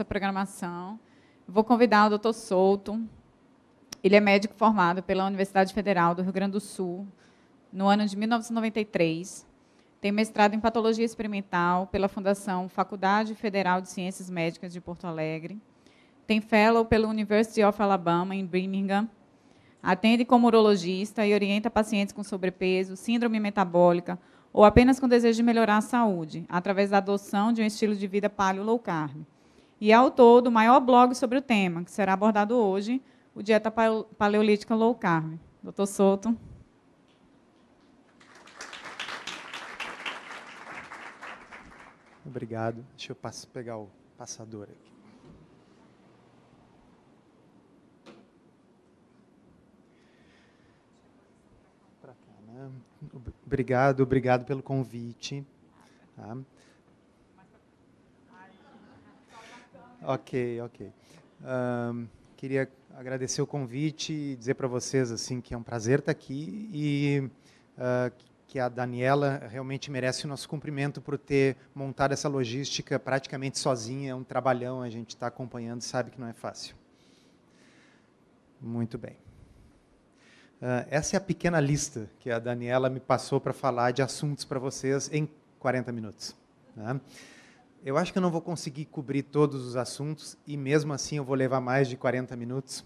essa programação. Vou convidar o doutor Souto. Ele é médico formado pela Universidade Federal do Rio Grande do Sul, no ano de 1993. Tem mestrado em Patologia Experimental pela Fundação Faculdade Federal de Ciências Médicas de Porto Alegre. Tem fellow pela University of Alabama, em Birmingham. Atende como urologista e orienta pacientes com sobrepeso, síndrome metabólica ou apenas com desejo de melhorar a saúde, através da adoção de um estilo de vida paleo low carb e é autor do maior blog sobre o tema, que será abordado hoje, o Dieta Paleolítica Low Carb. Doutor Souto. Obrigado. Deixa eu pegar o passador aqui. Né? Obrigado, obrigado pelo convite. Tá? Ok, ok. Um, queria agradecer o convite e dizer para vocês assim que é um prazer estar tá aqui e uh, que a Daniela realmente merece o nosso cumprimento por ter montado essa logística praticamente sozinha, é um trabalhão, a gente está acompanhando e sabe que não é fácil. Muito bem. Uh, essa é a pequena lista que a Daniela me passou para falar de assuntos para vocês em 40 minutos. Né? Eu acho que eu não vou conseguir cobrir todos os assuntos e mesmo assim eu vou levar mais de 40 minutos.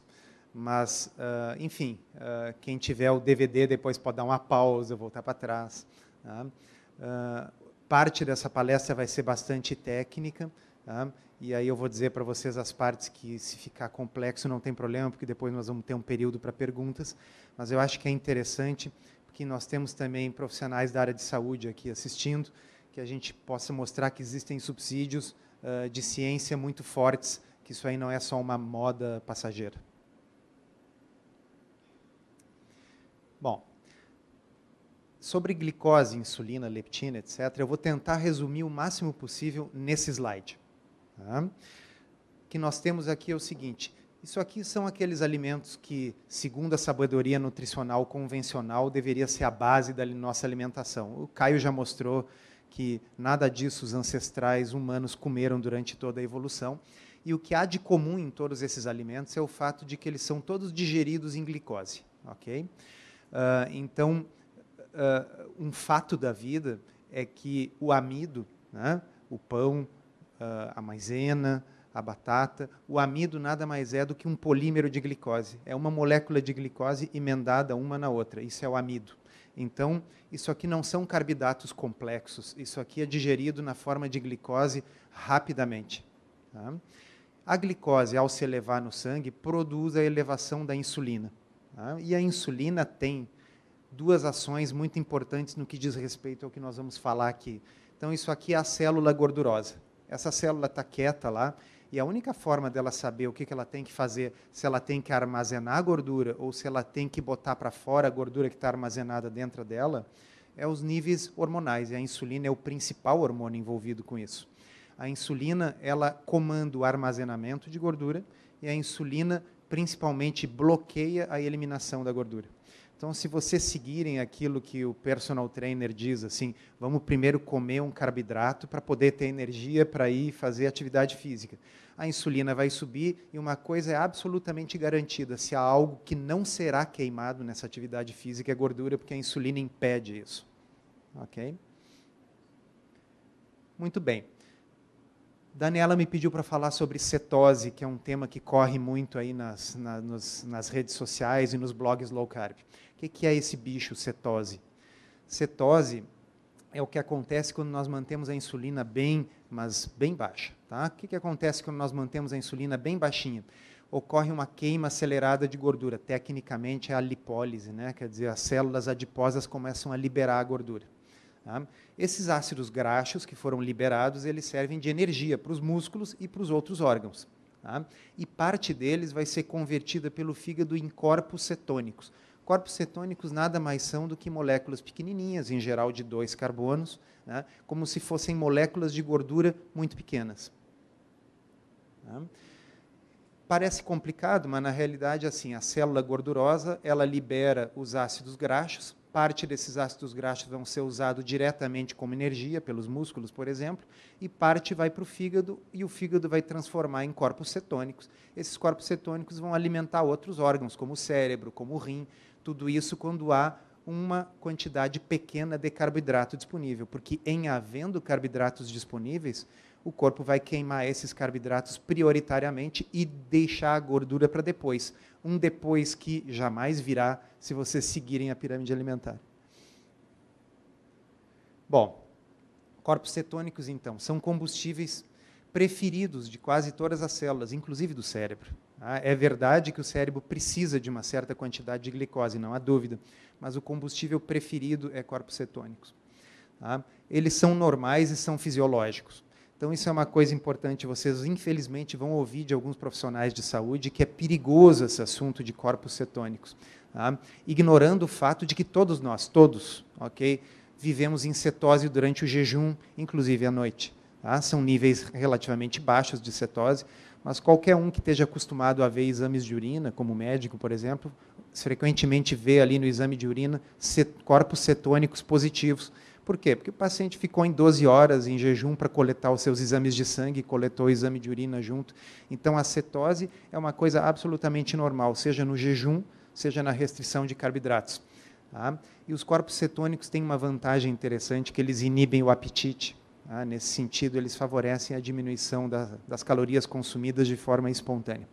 Mas, uh, enfim, uh, quem tiver o DVD depois pode dar uma pausa, voltar para trás. Tá? Uh, parte dessa palestra vai ser bastante técnica, tá? e aí eu vou dizer para vocês as partes que, se ficar complexo, não tem problema, porque depois nós vamos ter um período para perguntas. Mas eu acho que é interessante, porque nós temos também profissionais da área de saúde aqui assistindo, que a gente possa mostrar que existem subsídios uh, de ciência muito fortes, que isso aí não é só uma moda passageira. Bom, sobre glicose, insulina, leptina, etc., eu vou tentar resumir o máximo possível nesse slide. Tá? que nós temos aqui é o seguinte: isso aqui são aqueles alimentos que, segundo a sabedoria nutricional convencional, deveria ser a base da nossa alimentação. O Caio já mostrou que nada disso os ancestrais humanos comeram durante toda a evolução. E o que há de comum em todos esses alimentos é o fato de que eles são todos digeridos em glicose, ok? Uh, então, uh, um fato da vida é que o amido, né, o pão, uh, a maisena, a batata, o amido nada mais é do que um polímero de glicose. É uma molécula de glicose emendada uma na outra. Isso é o amido. Então, isso aqui não são carboidratos complexos, isso aqui é digerido na forma de glicose rapidamente. Tá? A glicose, ao se elevar no sangue, produz a elevação da insulina. Tá? E a insulina tem duas ações muito importantes no que diz respeito ao que nós vamos falar aqui. Então, isso aqui é a célula gordurosa. Essa célula está quieta lá, e a única forma dela saber o que, que ela tem que fazer, se ela tem que armazenar a gordura ou se ela tem que botar para fora a gordura que está armazenada dentro dela, é os níveis hormonais. E a insulina é o principal hormônio envolvido com isso. A insulina, ela comanda o armazenamento de gordura e a insulina principalmente bloqueia a eliminação da gordura. Então, se vocês seguirem aquilo que o personal trainer diz, assim, vamos primeiro comer um carboidrato para poder ter energia para ir fazer atividade física. A insulina vai subir e uma coisa é absolutamente garantida: se há algo que não será queimado nessa atividade física é gordura, porque a insulina impede isso. Ok? Muito bem. Daniela me pediu para falar sobre cetose, que é um tema que corre muito aí nas, na, nos, nas redes sociais e nos blogs low carb. O que, que é esse bicho, cetose? Cetose é o que acontece quando nós mantemos a insulina bem, mas bem baixa. Tá? O que, que acontece quando nós mantemos a insulina bem baixinha? Ocorre uma queima acelerada de gordura. Tecnicamente é a lipólise, né? quer dizer, as células adiposas começam a liberar a gordura. Tá? Esses ácidos graxos que foram liberados, eles servem de energia para os músculos e para os outros órgãos. Tá? E parte deles vai ser convertida pelo fígado em corpos cetônicos. Corpos cetônicos nada mais são do que moléculas pequenininhas, em geral de dois carbonos, né? como se fossem moléculas de gordura muito pequenas. Tá? Parece complicado, mas na realidade, assim, a célula gordurosa ela libera os ácidos graxos, Parte desses ácidos graxos vão ser usados diretamente como energia, pelos músculos, por exemplo, e parte vai para o fígado, e o fígado vai transformar em corpos cetônicos. Esses corpos cetônicos vão alimentar outros órgãos, como o cérebro, como o rim, tudo isso quando há uma quantidade pequena de carboidrato disponível, porque em havendo carboidratos disponíveis, o corpo vai queimar esses carboidratos prioritariamente e deixar a gordura para depois um depois que jamais virá se vocês seguirem a pirâmide alimentar. Bom, corpos cetônicos, então, são combustíveis preferidos de quase todas as células, inclusive do cérebro. Tá? É verdade que o cérebro precisa de uma certa quantidade de glicose, não há dúvida, mas o combustível preferido é corpos cetônicos. Tá? Eles são normais e são fisiológicos. Então, isso é uma coisa importante. Vocês, infelizmente, vão ouvir de alguns profissionais de saúde que é perigoso esse assunto de corpos cetônicos, tá? ignorando o fato de que todos nós, todos, ok, vivemos em cetose durante o jejum, inclusive à noite. Tá? São níveis relativamente baixos de cetose, mas qualquer um que esteja acostumado a ver exames de urina, como médico, por exemplo, frequentemente vê ali no exame de urina corpos cetônicos positivos por quê? Porque o paciente ficou em 12 horas em jejum para coletar os seus exames de sangue, coletou o exame de urina junto. Então, a cetose é uma coisa absolutamente normal, seja no jejum, seja na restrição de carboidratos. Tá? E os corpos cetônicos têm uma vantagem interessante, que eles inibem o apetite. Tá? Nesse sentido, eles favorecem a diminuição da, das calorias consumidas de forma espontânea.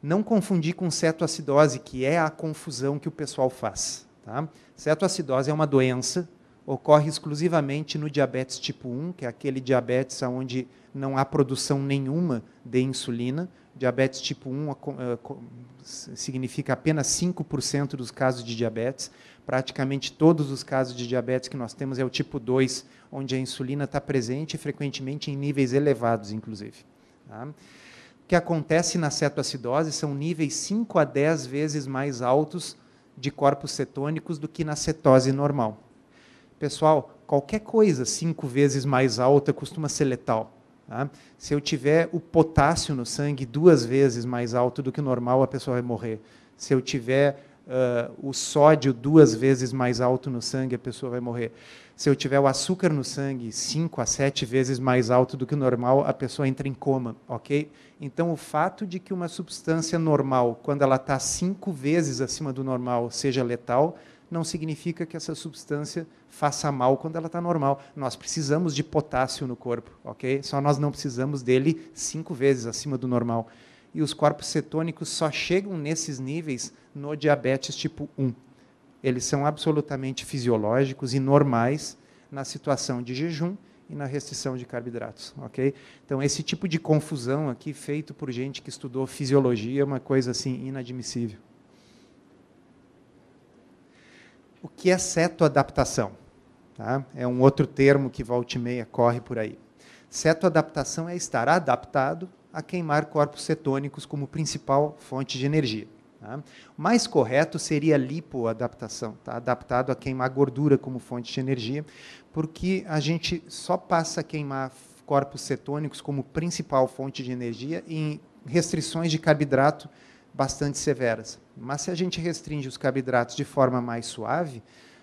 Não confundir com cetoacidose, que é a confusão que o pessoal faz. Tá? Cetoacidose é uma doença ocorre exclusivamente no diabetes tipo 1, que é aquele diabetes onde não há produção nenhuma de insulina. Diabetes tipo 1 eh, significa apenas 5% dos casos de diabetes. Praticamente todos os casos de diabetes que nós temos é o tipo 2, onde a insulina está presente, frequentemente em níveis elevados, inclusive. Tá? O que acontece na cetoacidose são níveis 5 a 10 vezes mais altos de corpos cetônicos do que na cetose normal. Pessoal, qualquer coisa cinco vezes mais alta costuma ser letal. Tá? Se eu tiver o potássio no sangue duas vezes mais alto do que o normal, a pessoa vai morrer. Se eu tiver uh, o sódio duas vezes mais alto no sangue, a pessoa vai morrer. Se eu tiver o açúcar no sangue cinco a sete vezes mais alto do que o normal, a pessoa entra em coma, ok? Então, o fato de que uma substância normal, quando ela está cinco vezes acima do normal, seja letal, não significa que essa substância faça mal quando ela está normal. Nós precisamos de potássio no corpo, ok? Só nós não precisamos dele cinco vezes acima do normal. E os corpos cetônicos só chegam nesses níveis no diabetes tipo 1. Eles são absolutamente fisiológicos e normais na situação de jejum e na restrição de carboidratos, ok? Então esse tipo de confusão aqui feito por gente que estudou fisiologia é uma coisa assim inadmissível. O que é cetoadaptação? Tá? É um outro termo que volta e meia corre por aí. Cetoadaptação é estar adaptado a queimar corpos cetônicos como principal fonte de energia. Tá? Mais correto seria lipoadaptação, tá? adaptado a queimar gordura como fonte de energia, porque a gente só passa a queimar corpos cetônicos como principal fonte de energia em restrições de carboidrato bastante severas. Mas se a gente restringe os carboidratos de forma mais suave,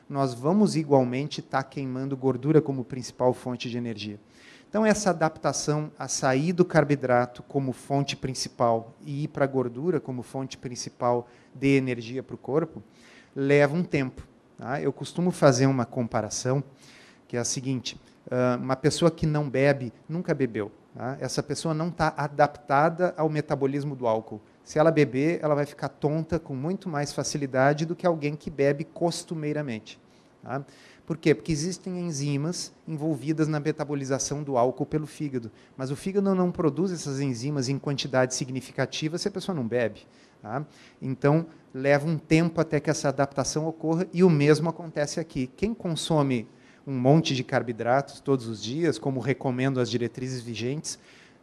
nós vamos igualmente estar tá queimando gordura como principal fonte de energia. Então, essa adaptação a sair do carboidrato como fonte principal e ir para a gordura como fonte principal de energia para o corpo leva um tempo. Tá? Eu costumo fazer uma comparação que é a seguinte: uma pessoa que não bebe nunca bebeu. Tá? Essa pessoa não está adaptada ao metabolismo do álcool. Se ela beber, ela vai ficar tonta com muito mais facilidade do que alguém que bebe costumeiramente. Tá? Por quê? Porque existem enzimas envolvidas na metabolização do álcool pelo fígado. Mas o fígado não produz essas enzimas em quantidade significativa se a pessoa não bebe. Tá? Então, leva um tempo até que essa adaptação ocorra, e o mesmo acontece aqui. Quem consome um monte de carboidratos todos os dias, como recomendo as diretrizes vigentes,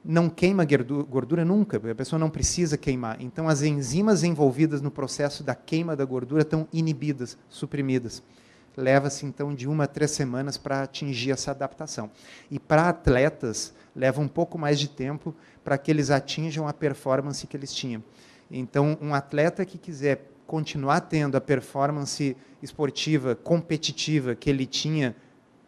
não queima gordura nunca, a pessoa não precisa queimar. Então, as enzimas envolvidas no processo da queima da gordura estão inibidas, suprimidas. Leva-se, então, de uma a três semanas para atingir essa adaptação. E para atletas, leva um pouco mais de tempo para que eles atinjam a performance que eles tinham. Então, um atleta que quiser continuar tendo a performance esportiva competitiva que ele tinha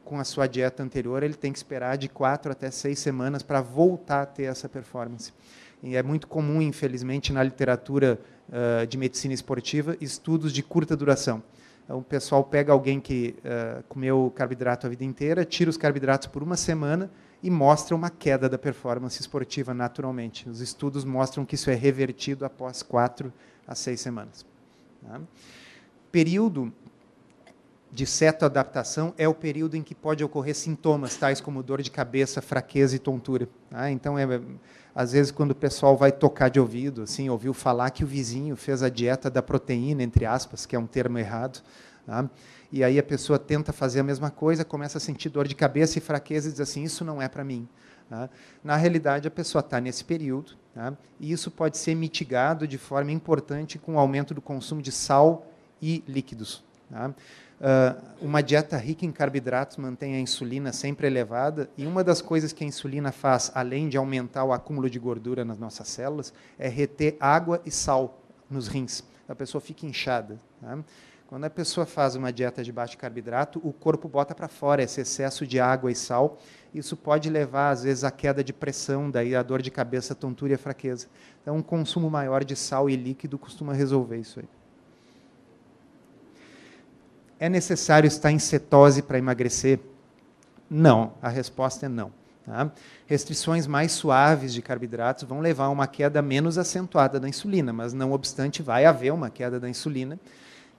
com a sua dieta anterior, ele tem que esperar de quatro até seis semanas para voltar a ter essa performance. E é muito comum, infelizmente, na literatura uh, de medicina esportiva, estudos de curta duração. Então, o pessoal pega alguém que uh, comeu carboidrato a vida inteira, tira os carboidratos por uma semana e mostra uma queda da performance esportiva naturalmente. Os estudos mostram que isso é revertido após quatro a seis semanas. Tá? Período de cetoadaptação é o período em que pode ocorrer sintomas, tais como dor de cabeça, fraqueza e tontura. Ah, então, é, às vezes, quando o pessoal vai tocar de ouvido, assim, ouviu falar que o vizinho fez a dieta da proteína, entre aspas, que é um termo errado, tá? e aí a pessoa tenta fazer a mesma coisa, começa a sentir dor de cabeça e fraqueza e diz assim, isso não é para mim. Tá? na realidade, a pessoa está nesse período, e isso pode ser mitigado de forma importante com o aumento do consumo de sal e líquidos. Uh, uma dieta rica em carboidratos mantém a insulina sempre elevada, e uma das coisas que a insulina faz, além de aumentar o acúmulo de gordura nas nossas células, é reter água e sal nos rins. A pessoa fica inchada. Tá? Quando a pessoa faz uma dieta de baixo carboidrato, o corpo bota para fora esse excesso de água e sal. Isso pode levar, às vezes, à queda de pressão, daí a dor de cabeça, tontura e fraqueza. Então, um consumo maior de sal e líquido costuma resolver isso aí. É necessário estar em cetose para emagrecer? Não, a resposta é não. Tá? Restrições mais suaves de carboidratos vão levar a uma queda menos acentuada da insulina, mas não obstante, vai haver uma queda da insulina,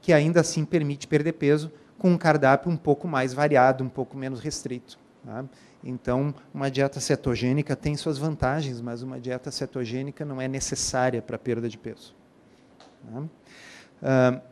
que ainda assim permite perder peso com um cardápio um pouco mais variado, um pouco menos restrito. Tá? Então, uma dieta cetogênica tem suas vantagens, mas uma dieta cetogênica não é necessária para a perda de peso. Tá? Uh,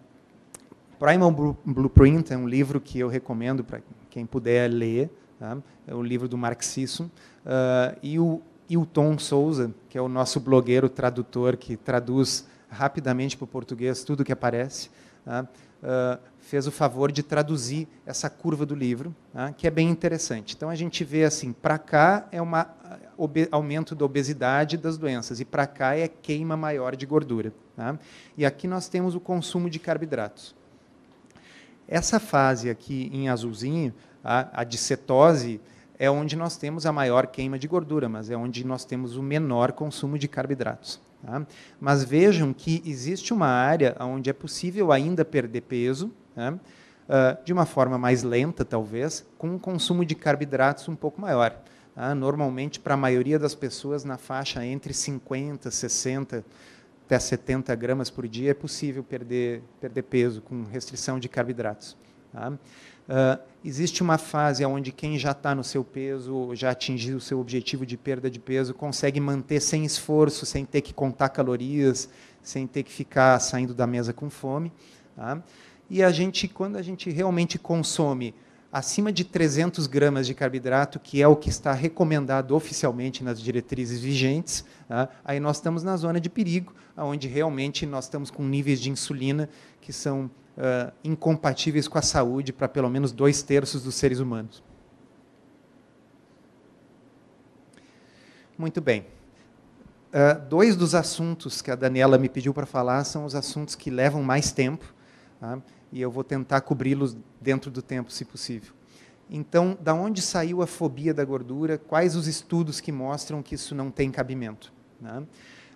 Primal Blueprint é um livro que eu recomendo para quem puder ler, tá? é o um livro do Marxismo uh, ah, e o Hilton Souza, que é o nosso blogueiro tradutor, que traduz rapidamente para o português tudo que aparece, tá? uh, fez o favor de traduzir essa curva do livro, tá? que é bem interessante. Então, a gente vê assim, para cá é um ah, aumento da obesidade das doenças, e para cá é queima maior de gordura. Tá? E aqui nós temos o consumo de carboidratos. Essa fase aqui em azulzinho, a, a de cetose, é onde nós temos a maior queima de gordura, mas é onde nós temos o menor consumo de carboidratos. Tá? Mas vejam que existe uma área onde é possível ainda perder peso, né? uh, de uma forma mais lenta, talvez, com um consumo de carboidratos um pouco maior. Tá? Normalmente, para a maioria das pessoas, na faixa entre 50% e 60% até 70 gramas por dia, é possível perder, perder peso com restrição de carboidratos. Tá? Uh, existe uma fase onde quem já está no seu peso, já atingiu o seu objetivo de perda de peso, consegue manter sem esforço, sem ter que contar calorias, sem ter que ficar saindo da mesa com fome. Tá? E a gente, quando a gente realmente consome acima de 300 gramas de carboidrato, que é o que está recomendado oficialmente nas diretrizes vigentes, tá? aí nós estamos na zona de perigo, onde realmente nós estamos com níveis de insulina que são uh, incompatíveis com a saúde para pelo menos dois terços dos seres humanos. Muito bem. Uh, dois dos assuntos que a Daniela me pediu para falar são os assuntos que levam mais tempo. Tá? e eu vou tentar cobri-los dentro do tempo, se possível. Então, da onde saiu a fobia da gordura? Quais os estudos que mostram que isso não tem cabimento? Né?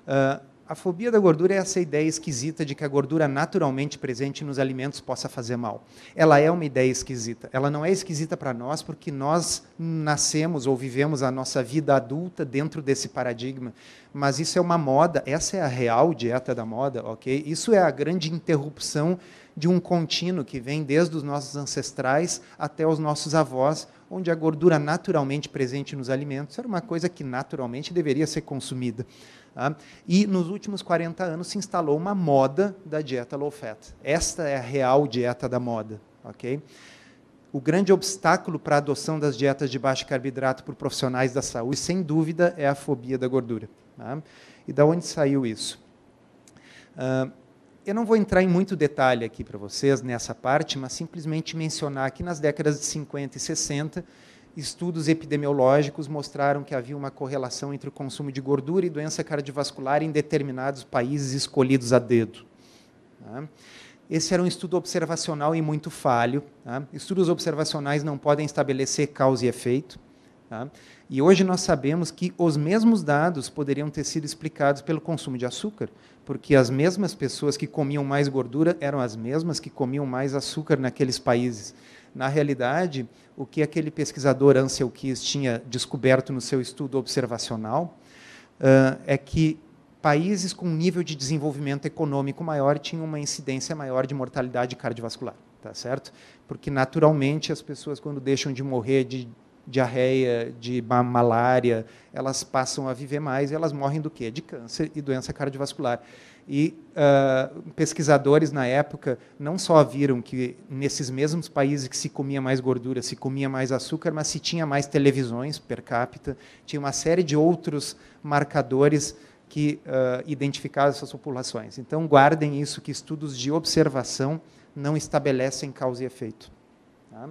Uh, a fobia da gordura é essa ideia esquisita de que a gordura naturalmente presente nos alimentos possa fazer mal. Ela é uma ideia esquisita. Ela não é esquisita para nós porque nós nascemos ou vivemos a nossa vida adulta dentro desse paradigma. Mas isso é uma moda, essa é a real dieta da moda, ok? Isso é a grande interrupção de um contínuo que vem desde os nossos ancestrais até os nossos avós, onde a gordura naturalmente presente nos alimentos era uma coisa que naturalmente deveria ser consumida. Tá? e nos últimos 40 anos se instalou uma moda da dieta low fat. Esta é a real dieta da moda. ok? O grande obstáculo para a adoção das dietas de baixo carboidrato por profissionais da saúde, sem dúvida, é a fobia da gordura. Tá? e da onde saiu isso? Ah, eu não vou entrar em muito detalhe aqui para vocês nessa parte, mas simplesmente mencionar que nas décadas de 50 e 60, estudos epidemiológicos mostraram que havia uma correlação entre o consumo de gordura e doença cardiovascular em determinados países escolhidos a dedo. Tá? Esse era um estudo observacional e muito falho. Tá? Estudos observacionais não podem estabelecer causa e efeito. Tá? E hoje nós sabemos que os mesmos dados poderiam ter sido explicados pelo consumo de açúcar, porque as mesmas pessoas que comiam mais gordura eram as mesmas que comiam mais açúcar naqueles países. Na realidade, o que aquele pesquisador Ansel Keys tinha descoberto no seu estudo observacional uh, é que países com nível de desenvolvimento econômico maior tinham uma incidência maior de mortalidade cardiovascular, tá certo? Porque naturalmente as pessoas quando deixam de morrer de diarreia, de malária, elas passam a viver mais e elas morrem do quê? De câncer e doença cardiovascular. E uh, pesquisadores na época não só viram que nesses mesmos países que se comia mais gordura, se comia mais açúcar, mas se tinha mais televisões per capita, tinha uma série de outros marcadores que uh, identificavam essas populações. Então, guardem isso, que estudos de observação não estabelecem causa e efeito. Tá?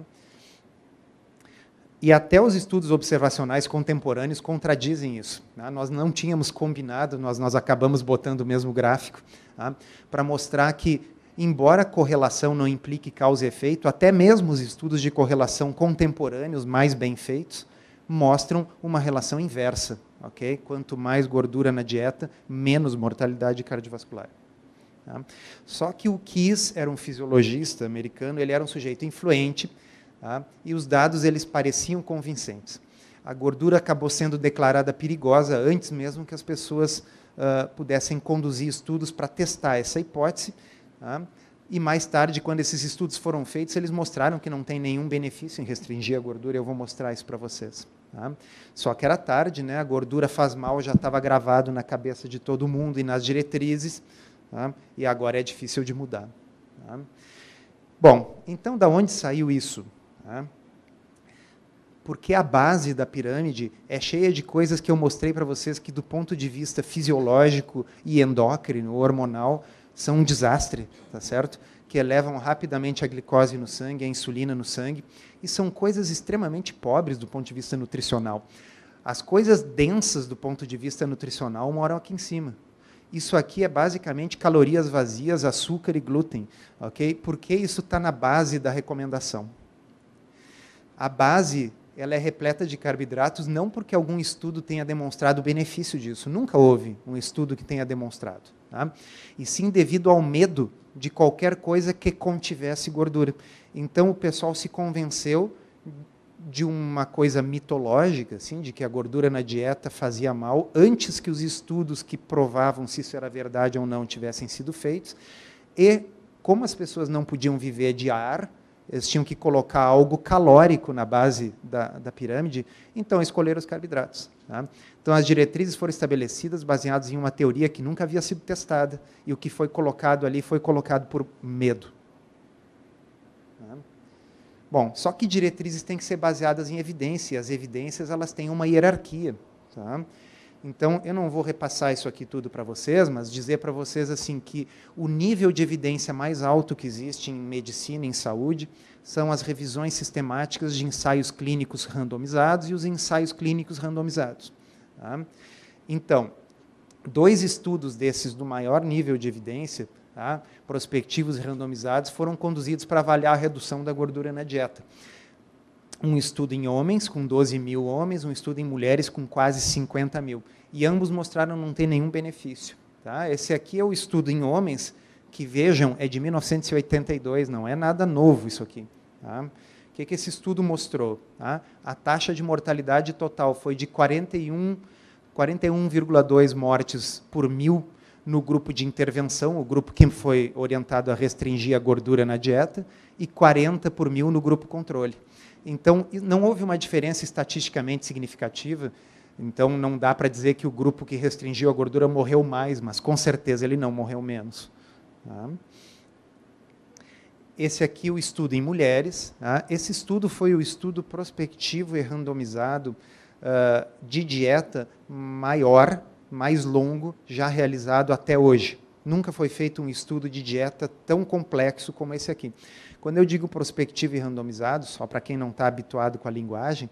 E até os estudos observacionais contemporâneos contradizem isso. Né? Nós não tínhamos combinado, nós, nós acabamos botando o mesmo gráfico, tá? para mostrar que, embora correlação não implique causa e efeito, até mesmo os estudos de correlação contemporâneos mais bem feitos mostram uma relação inversa. Okay? Quanto mais gordura na dieta, menos mortalidade cardiovascular. Tá? Só que o Kiss era um fisiologista americano, ele era um sujeito influente, Tá? E os dados eles pareciam convincentes. A gordura acabou sendo declarada perigosa antes mesmo que as pessoas uh, pudessem conduzir estudos para testar essa hipótese. Tá? E mais tarde, quando esses estudos foram feitos, eles mostraram que não tem nenhum benefício em restringir a gordura. Eu vou mostrar isso para vocês. Tá? Só que era tarde, né? a gordura faz mal já estava gravado na cabeça de todo mundo e nas diretrizes, tá? e agora é difícil de mudar. Tá? Bom, então, da onde saiu isso? Né? Porque a base da pirâmide é cheia de coisas que eu mostrei para vocês que, do ponto de vista fisiológico e endócrino, hormonal, são um desastre, tá certo? Que elevam rapidamente a glicose no sangue, a insulina no sangue, e são coisas extremamente pobres do ponto de vista nutricional. As coisas densas do ponto de vista nutricional moram aqui em cima. Isso aqui é basicamente calorias vazias, açúcar e glúten, ok? Porque isso está na base da recomendação a base ela é repleta de carboidratos não porque algum estudo tenha demonstrado o benefício disso, nunca houve um estudo que tenha demonstrado, tá? e sim devido ao medo de qualquer coisa que contivesse gordura. Então o pessoal se convenceu de uma coisa mitológica, assim, de que a gordura na dieta fazia mal, antes que os estudos que provavam se isso era verdade ou não tivessem sido feitos. E como as pessoas não podiam viver de ar, eles tinham que colocar algo calórico na base da, da pirâmide, então escolheram os carboidratos. Tá? Então, as diretrizes foram estabelecidas baseadas em uma teoria que nunca havia sido testada, e o que foi colocado ali foi colocado por medo. Tá? Bom, só que diretrizes têm que ser baseadas em evidências, as evidências elas têm uma hierarquia. Tá? Então, eu não vou repassar isso aqui tudo para vocês, mas dizer para vocês assim que o nível de evidência mais alto que existe em medicina, em saúde, são as revisões sistemáticas de ensaios clínicos randomizados e os ensaios clínicos randomizados. Tá? Então, dois estudos desses do maior nível de evidência, tá? prospectivos e randomizados, foram conduzidos para avaliar a redução da gordura na dieta um estudo em homens, com 12 mil homens, um estudo em mulheres, com quase 50 mil. E ambos mostraram não ter nenhum benefício. Tá? Esse aqui é o estudo em homens, que vejam, é de 1982, não é nada novo isso aqui. Tá? O que, que esse estudo mostrou? Tá? A taxa de mortalidade total foi de 41,2 41, mortes por mil no grupo de intervenção, o grupo que foi orientado a restringir a gordura na dieta, e 40 por mil no grupo controle. Então, não houve uma diferença estatisticamente significativa. Então, não dá para dizer que o grupo que restringiu a gordura morreu mais, mas com certeza ele não morreu menos. Tá? Esse aqui o estudo em mulheres. Tá? Esse estudo foi o estudo prospectivo e randomizado uh, de dieta maior, mais longo, já realizado até hoje. Nunca foi feito um estudo de dieta tão complexo como esse aqui. Quando eu digo prospectivo e randomizado, só para quem não está habituado com a linguagem,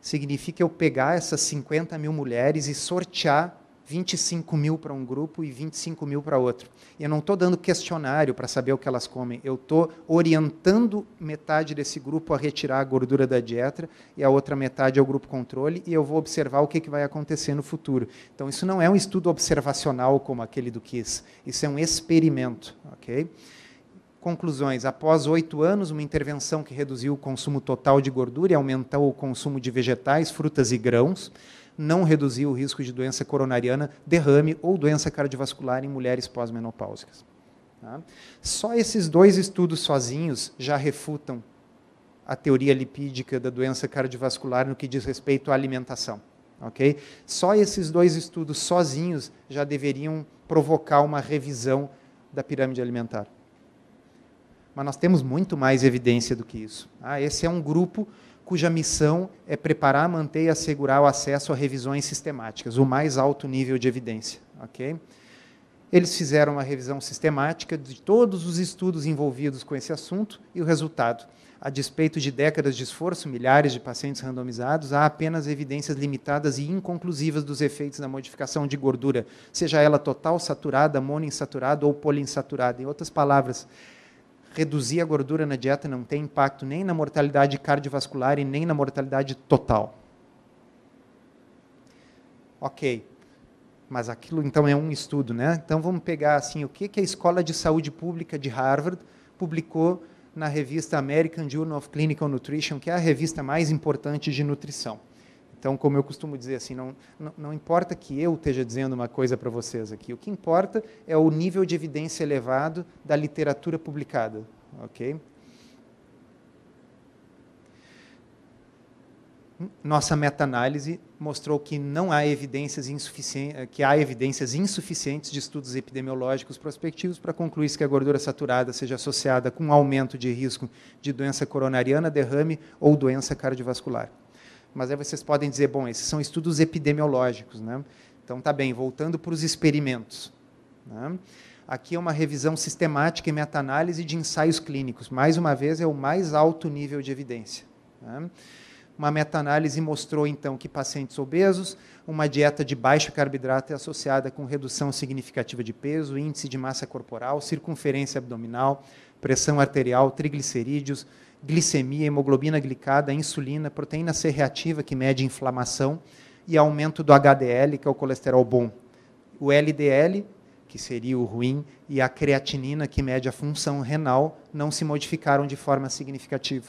significa eu pegar essas 50 mil mulheres e sortear 25 mil para um grupo e 25 mil para outro. E eu não estou dando questionário para saber o que elas comem, eu estou orientando metade desse grupo a retirar a gordura da dieta e a outra metade ao grupo controle, e eu vou observar o que, que vai acontecer no futuro. Então, isso não é um estudo observacional como aquele do KISS, isso é um experimento. ok? Conclusões: após oito anos, uma intervenção que reduziu o consumo total de gordura e aumentou o consumo de vegetais, frutas e grãos, não reduziu o risco de doença coronariana, derrame ou doença cardiovascular em mulheres pós-menopáusicas. Tá? Só esses dois estudos sozinhos já refutam a teoria lipídica da doença cardiovascular no que diz respeito à alimentação. Okay? Só esses dois estudos sozinhos já deveriam provocar uma revisão da pirâmide alimentar mas nós temos muito mais evidência do que isso. Ah, esse é um grupo cuja missão é preparar, manter e assegurar o acesso a revisões sistemáticas, o mais alto nível de evidência. Okay? Eles fizeram uma revisão sistemática de todos os estudos envolvidos com esse assunto e o resultado. A despeito de décadas de esforço, milhares de pacientes randomizados, há apenas evidências limitadas e inconclusivas dos efeitos da modificação de gordura, seja ela total, saturada, monoinsaturada ou poliinsaturada. Em outras palavras, reduzir a gordura na dieta não tem impacto nem na mortalidade cardiovascular e nem na mortalidade total. Ok, mas aquilo então é um estudo, né? Então vamos pegar assim o que que a Escola de Saúde Pública de Harvard publicou na revista American Journal of Clinical Nutrition, que é a revista mais importante de nutrição. Então, como eu costumo dizer assim, não, não, não importa que eu esteja dizendo uma coisa para vocês aqui, o que importa é o nível de evidência elevado da literatura publicada, ok? Nossa meta-análise mostrou que não há evidências insuficientes, que há evidências insuficientes de estudos epidemiológicos prospectivos para concluir que a gordura saturada seja associada com aumento de risco de doença coronariana, derrame ou doença cardiovascular mas aí vocês podem dizer, bom, esses são estudos epidemiológicos, né? Então tá bem, voltando para os experimentos. Né? Aqui é uma revisão sistemática e meta-análise de ensaios clínicos. Mais uma vez, é o mais alto nível de evidência. Né? Uma meta-análise mostrou, então, que pacientes obesos, uma dieta de baixo carboidrato é associada com redução significativa de peso, índice de massa corporal, circunferência abdominal, pressão arterial, triglicerídeos, glicemia, hemoglobina glicada, insulina, proteína C reativa, que mede inflamação, e aumento do HDL, que é o colesterol bom. O LDL, que seria o ruim, e a creatinina, que mede a função renal, não se modificaram de forma significativa.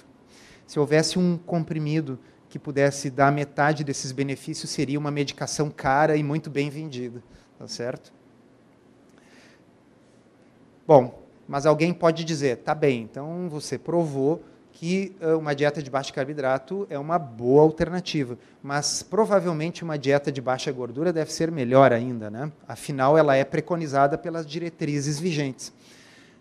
Se houvesse um comprimido que pudesse dar metade desses benefícios, seria uma medicação cara e muito bem vendida, tá certo? Bom, mas alguém pode dizer, tá bem, então você provou que eh, uma dieta de baixo carboidrato é uma boa alternativa, mas provavelmente uma dieta de baixa gordura deve ser melhor ainda, né? Afinal, ela é preconizada pelas diretrizes vigentes.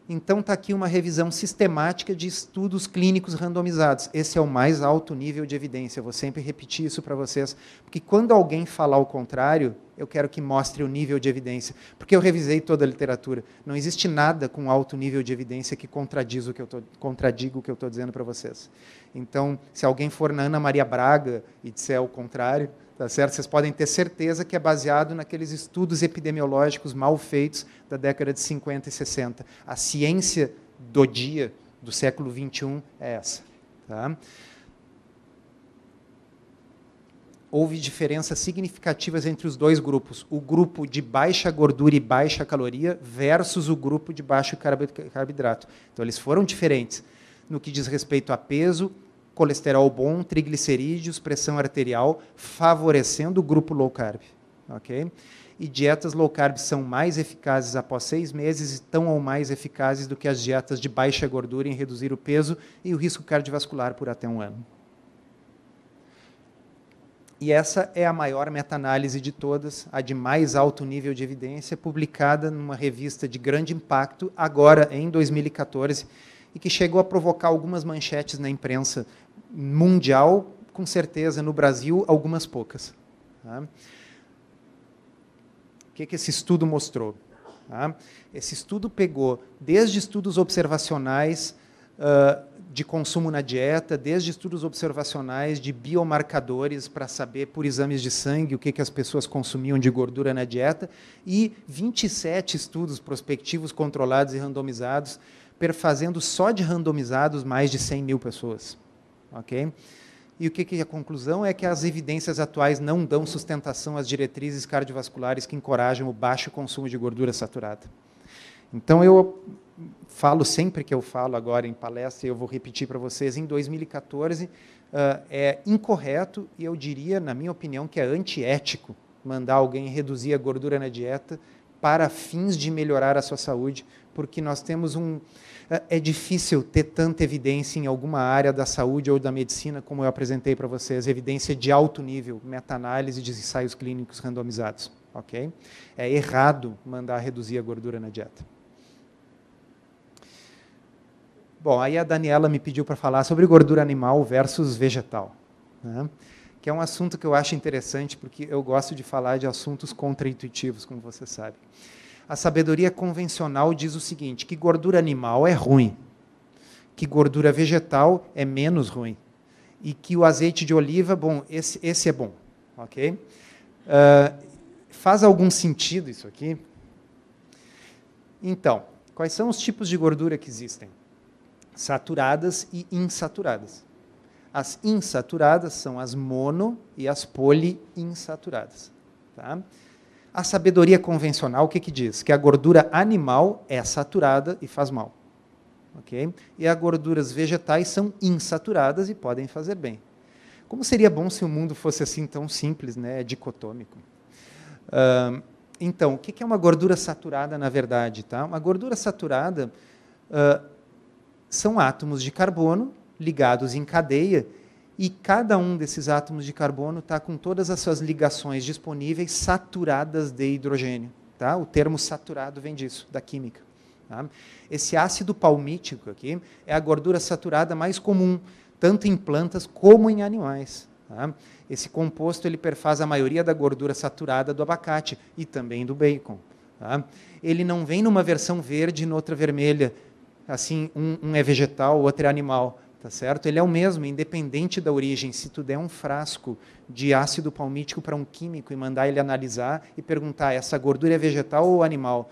Então está aqui uma revisão sistemática de estudos clínicos randomizados. Esse é o mais alto nível de evidência. Eu vou sempre repetir isso para vocês, porque quando alguém falar o contrário, eu quero que mostre o nível de evidência. Porque eu revisei toda a literatura. Não existe nada com alto nível de evidência que contradiz o que eu tô, contradiga o que eu estou dizendo para vocês. Então, se alguém for na Ana Maria Braga e disser o contrário, tá certo? vocês podem ter certeza que é baseado naqueles estudos epidemiológicos mal feitos da década de 50 e 60. A ciência do dia, do século XXI, é essa. Tá? houve diferenças significativas entre os dois grupos, o grupo de baixa gordura e baixa caloria versus o grupo de baixo carboidrato. Então eles foram diferentes no que diz respeito a peso, colesterol bom, triglicerídeos, pressão arterial, favorecendo o grupo low carb, ok? E dietas low carb são mais eficazes após seis meses e tão ou mais eficazes do que as dietas de baixa gordura em reduzir o peso e o risco cardiovascular por até um ano. E essa é a maior meta-análise de todas, a de mais alto nível de evidência, publicada numa revista de grande impacto, agora em 2014, e que chegou a provocar algumas manchetes na imprensa mundial, com certeza no Brasil, algumas poucas. Tá? O que, que esse estudo mostrou? Tá? Esse estudo pegou desde estudos observacionais, de consumo na dieta, desde estudos observacionais de biomarcadores para saber por exames de sangue o que, que as pessoas consumiam de gordura na dieta, e 27 estudos prospectivos controlados e randomizados, perfazendo só de randomizados mais de 100 mil pessoas. ok? E o que, que a conclusão é que as evidências atuais não dão sustentação às diretrizes cardiovasculares que encorajam o baixo consumo de gordura saturada. Então eu falo sempre que eu falo agora em palestra, e eu vou repetir para vocês, em 2014 uh, ah, é incorreto e eu diria, na minha opinião, que é antiético mandar alguém reduzir a gordura na dieta para fins de melhorar a sua saúde, porque nós temos um. É, é difícil ter tanta evidência em alguma área da saúde ou da medicina, como eu apresentei para vocês, evidência de alto nível, meta-análise de ensaios clínicos randomizados. ok? É errado mandar reduzir a gordura na dieta. Bom, aí a Daniela me pediu para falar sobre gordura animal versus vegetal, né? que é um assunto que eu acho interessante, porque eu gosto de falar de assuntos contraintuitivos, como você sabe. A sabedoria convencional diz o seguinte: que gordura animal é ruim, que gordura vegetal é menos ruim, e que o azeite de oliva, bom, esse, esse é bom. Ok? Uh, faz algum sentido isso aqui? Então, quais são os tipos de gordura que existem? saturadas e insaturadas. As insaturadas são as mono e as poliinsaturadas. Tá? A sabedoria convencional o que, que diz? Que a gordura animal é saturada e faz mal. Okay? E as gorduras vegetais são insaturadas e podem fazer bem. Como seria bom se o mundo fosse assim tão simples, né? É dicotômico? Uh, então, o que é uma gordura saturada, na verdade? Tá? Uma gordura saturada uh, são átomos de carbono ligados em cadeia, e cada um desses átomos de carbono está com todas as suas ligações disponíveis saturadas de hidrogênio. Tá? O termo saturado vem disso, da química. Tá? Esse ácido palmítico aqui é a gordura saturada mais comum, tanto em plantas como em animais. Tá? Esse composto ele perfaz a maioria da gordura saturada do abacate e também do bacon. Tá? Ele não vem numa versão verde e noutra vermelha assim, um, um é vegetal, o outro é animal, tá certo? Ele é o mesmo, independente da origem. Se tu der um frasco de ácido palmítico para um químico e mandar ele analisar e perguntar essa gordura é vegetal ou animal,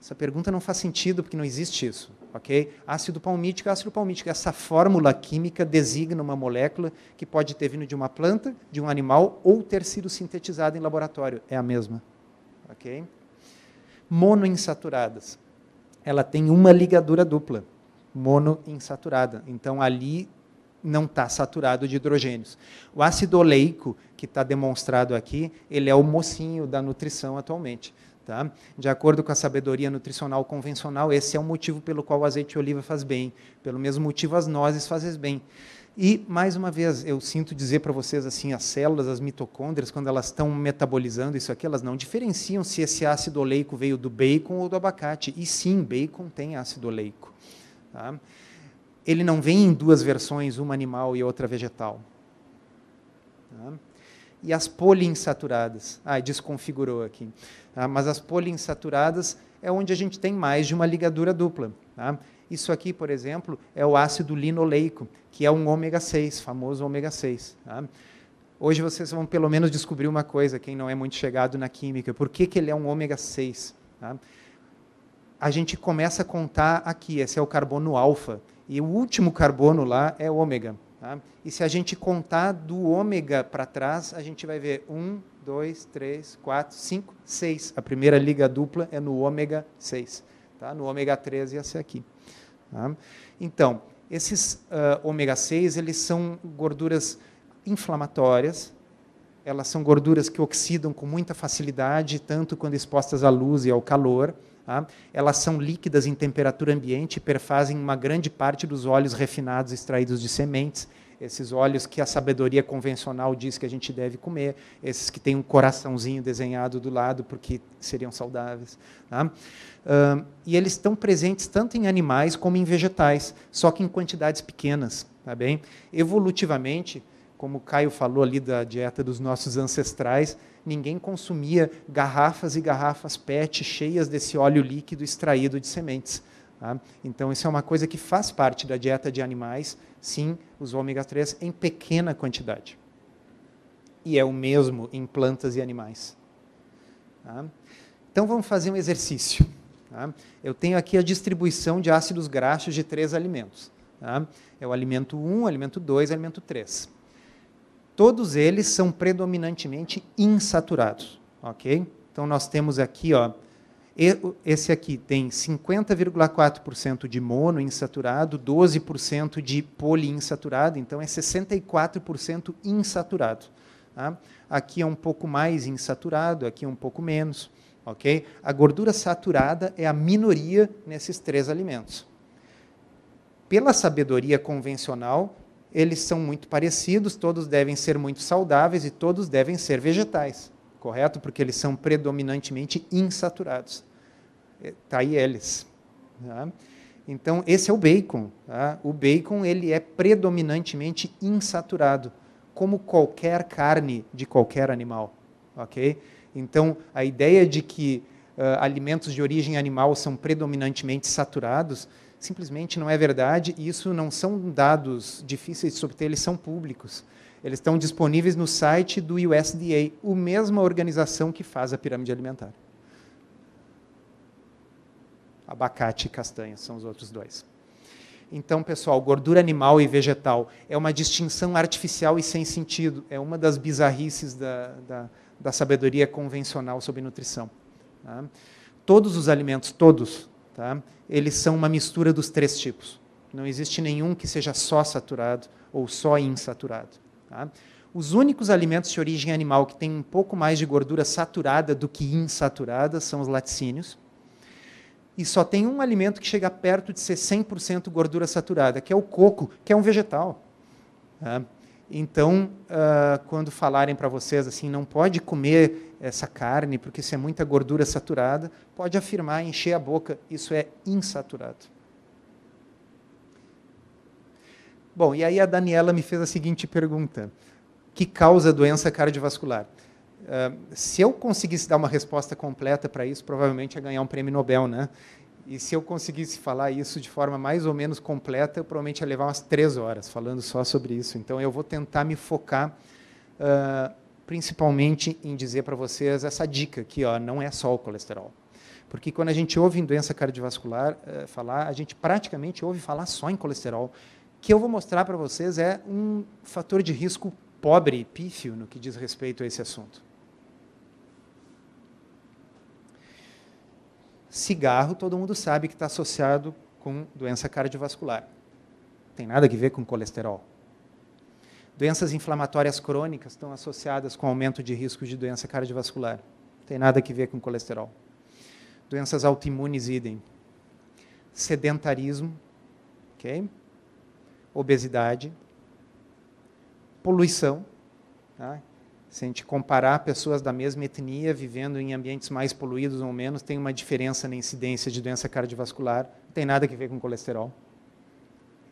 essa pergunta não faz sentido porque não existe isso, ok? Ácido palmítico, é ácido palmítico, essa fórmula química designa uma molécula que pode ter vindo de uma planta, de um animal ou ter sido sintetizada em laboratório, é a mesma, ok? Monoinsaturadas ela tem uma ligadura dupla, monoinsaturada. Então, ali não está saturado de hidrogênios. O ácido oleico, que está demonstrado aqui, ele é o mocinho da nutrição atualmente. Tá? De acordo com a sabedoria nutricional convencional, esse é o motivo pelo qual o azeite de oliva faz bem. Pelo mesmo motivo, as nozes fazem bem. E, mais uma vez, eu sinto dizer para vocês assim: as células, as mitocôndrias, quando elas estão metabolizando isso aqui, elas não diferenciam se esse ácido oleico veio do bacon ou do abacate. E sim, bacon tem ácido oleico. Tá? Ele não vem em duas versões, uma animal e outra vegetal. Tá? E as poliinsaturadas? Ah, desconfigurou aqui. Tá? Mas as poliinsaturadas é onde a gente tem mais de uma ligadura dupla. Tá? Isso aqui, por exemplo, é o ácido linoleico, que é um ômega 6, famoso ômega 6. Tá? Hoje vocês vão pelo menos descobrir uma coisa, quem não é muito chegado na química, por que, que ele é um ômega 6. Tá? A gente começa a contar aqui, esse é o carbono alfa, e o último carbono lá é ômega. Tá? E se a gente contar do ômega para trás, a gente vai ver 1, 2, 3, 4, 5, 6. A primeira liga dupla é no ômega 6. Tá? No ômega 13 ia ser aqui. Né? Então, esses uh, ômega 6 eles são gorduras inflamatórias, elas são gorduras que oxidam com muita facilidade, tanto quando expostas à luz e ao calor. Tá? Elas são líquidas em temperatura ambiente e perfazem uma grande parte dos óleos refinados extraídos de sementes esses olhos que a sabedoria convencional diz que a gente deve comer, esses que têm um coraçãozinho desenhado do lado porque seriam saudáveis. Tá? e eles estão presentes tanto em animais como em vegetais, só que em quantidades pequenas. Tá bem? Evolutivamente, como o Caio falou ali da dieta dos nossos ancestrais, ninguém consumia garrafas e garrafas PET cheias desse óleo líquido extraído de sementes. Tá? Então, isso é uma coisa que faz parte da dieta de animais sim os ômega 3 em pequena quantidade. E é o mesmo em plantas e animais. Tá? Então vamos fazer um exercício. Tá? Eu tenho aqui a distribuição de ácidos graxos de três alimentos. Tá? É o alimento 1, alimento 2 alimento 3. Todos eles são predominantemente insaturados. ok? Então nós temos aqui ó, esse aqui tem 50,4% de monoinsaturado, 12% de poliinsaturado, então é 64% insaturado. Tá? Aqui é um pouco mais insaturado, aqui é um pouco menos. Okay? A gordura saturada é a minoria nesses três alimentos. Pela sabedoria convencional, eles são muito parecidos, todos devem ser muito saudáveis e todos devem ser vegetais, correto? Porque eles são predominantemente insaturados. Está é, aí eles. Tá? Então, esse é o bacon. Tá? O bacon ele é predominantemente insaturado, como qualquer carne de qualquer animal. ok? Então, a ideia de que uh, alimentos de origem animal são predominantemente saturados simplesmente não é verdade. E isso não são dados difíceis de obter, eles são públicos. Eles estão disponíveis no site do USDA, a mesma organização que faz a pirâmide alimentar abacate e castanha são os outros dois. Então, pessoal, gordura animal e vegetal é uma distinção artificial e sem sentido. É uma das bizarrices da, da, da sabedoria convencional sobre nutrição. Tá? Todos os alimentos, todos, tá? eles são uma mistura dos três tipos. Não existe nenhum que seja só saturado ou só insaturado. Tá? Os únicos alimentos de origem animal que têm um pouco mais de gordura saturada do que insaturada são os laticínios e só tem um alimento que chega perto de ser 100% gordura saturada, que é o coco, que é um vegetal. Né? Então, uh, quando falarem para vocês assim, não pode comer essa carne porque isso é muita gordura saturada, pode afirmar, encher a boca, isso é insaturado. Bom, e aí a Daniela me fez a seguinte pergunta: que causa doença cardiovascular? se eu conseguisse dar uma resposta completa para isso, provavelmente ia ganhar um prêmio Nobel, né? E se eu conseguisse falar isso de forma mais ou menos completa, eu provavelmente ia levar umas três horas falando só sobre isso. Então, eu vou tentar me focar uh, principalmente em dizer para vocês essa dica aqui, ó, não é só o colesterol. Porque quando a gente ouve em doença cardiovascular uh, falar, a gente praticamente ouve falar só em colesterol. O que eu vou mostrar para vocês é um fator de risco pobre pífio no que diz respeito a esse assunto. Cigarro, todo mundo sabe que está associado com doença cardiovascular. Não tem nada a ver com colesterol. Doenças inflamatórias crônicas estão associadas com aumento de risco de doença cardiovascular. Não tem nada a ver com colesterol. Doenças autoimunes, idem. Sedentarismo, ok? Obesidade, poluição, tá? Se a gente comparar pessoas da mesma etnia vivendo em ambientes mais poluídos ou menos, tem uma diferença na incidência de doença cardiovascular. Não tem nada que ver com colesterol.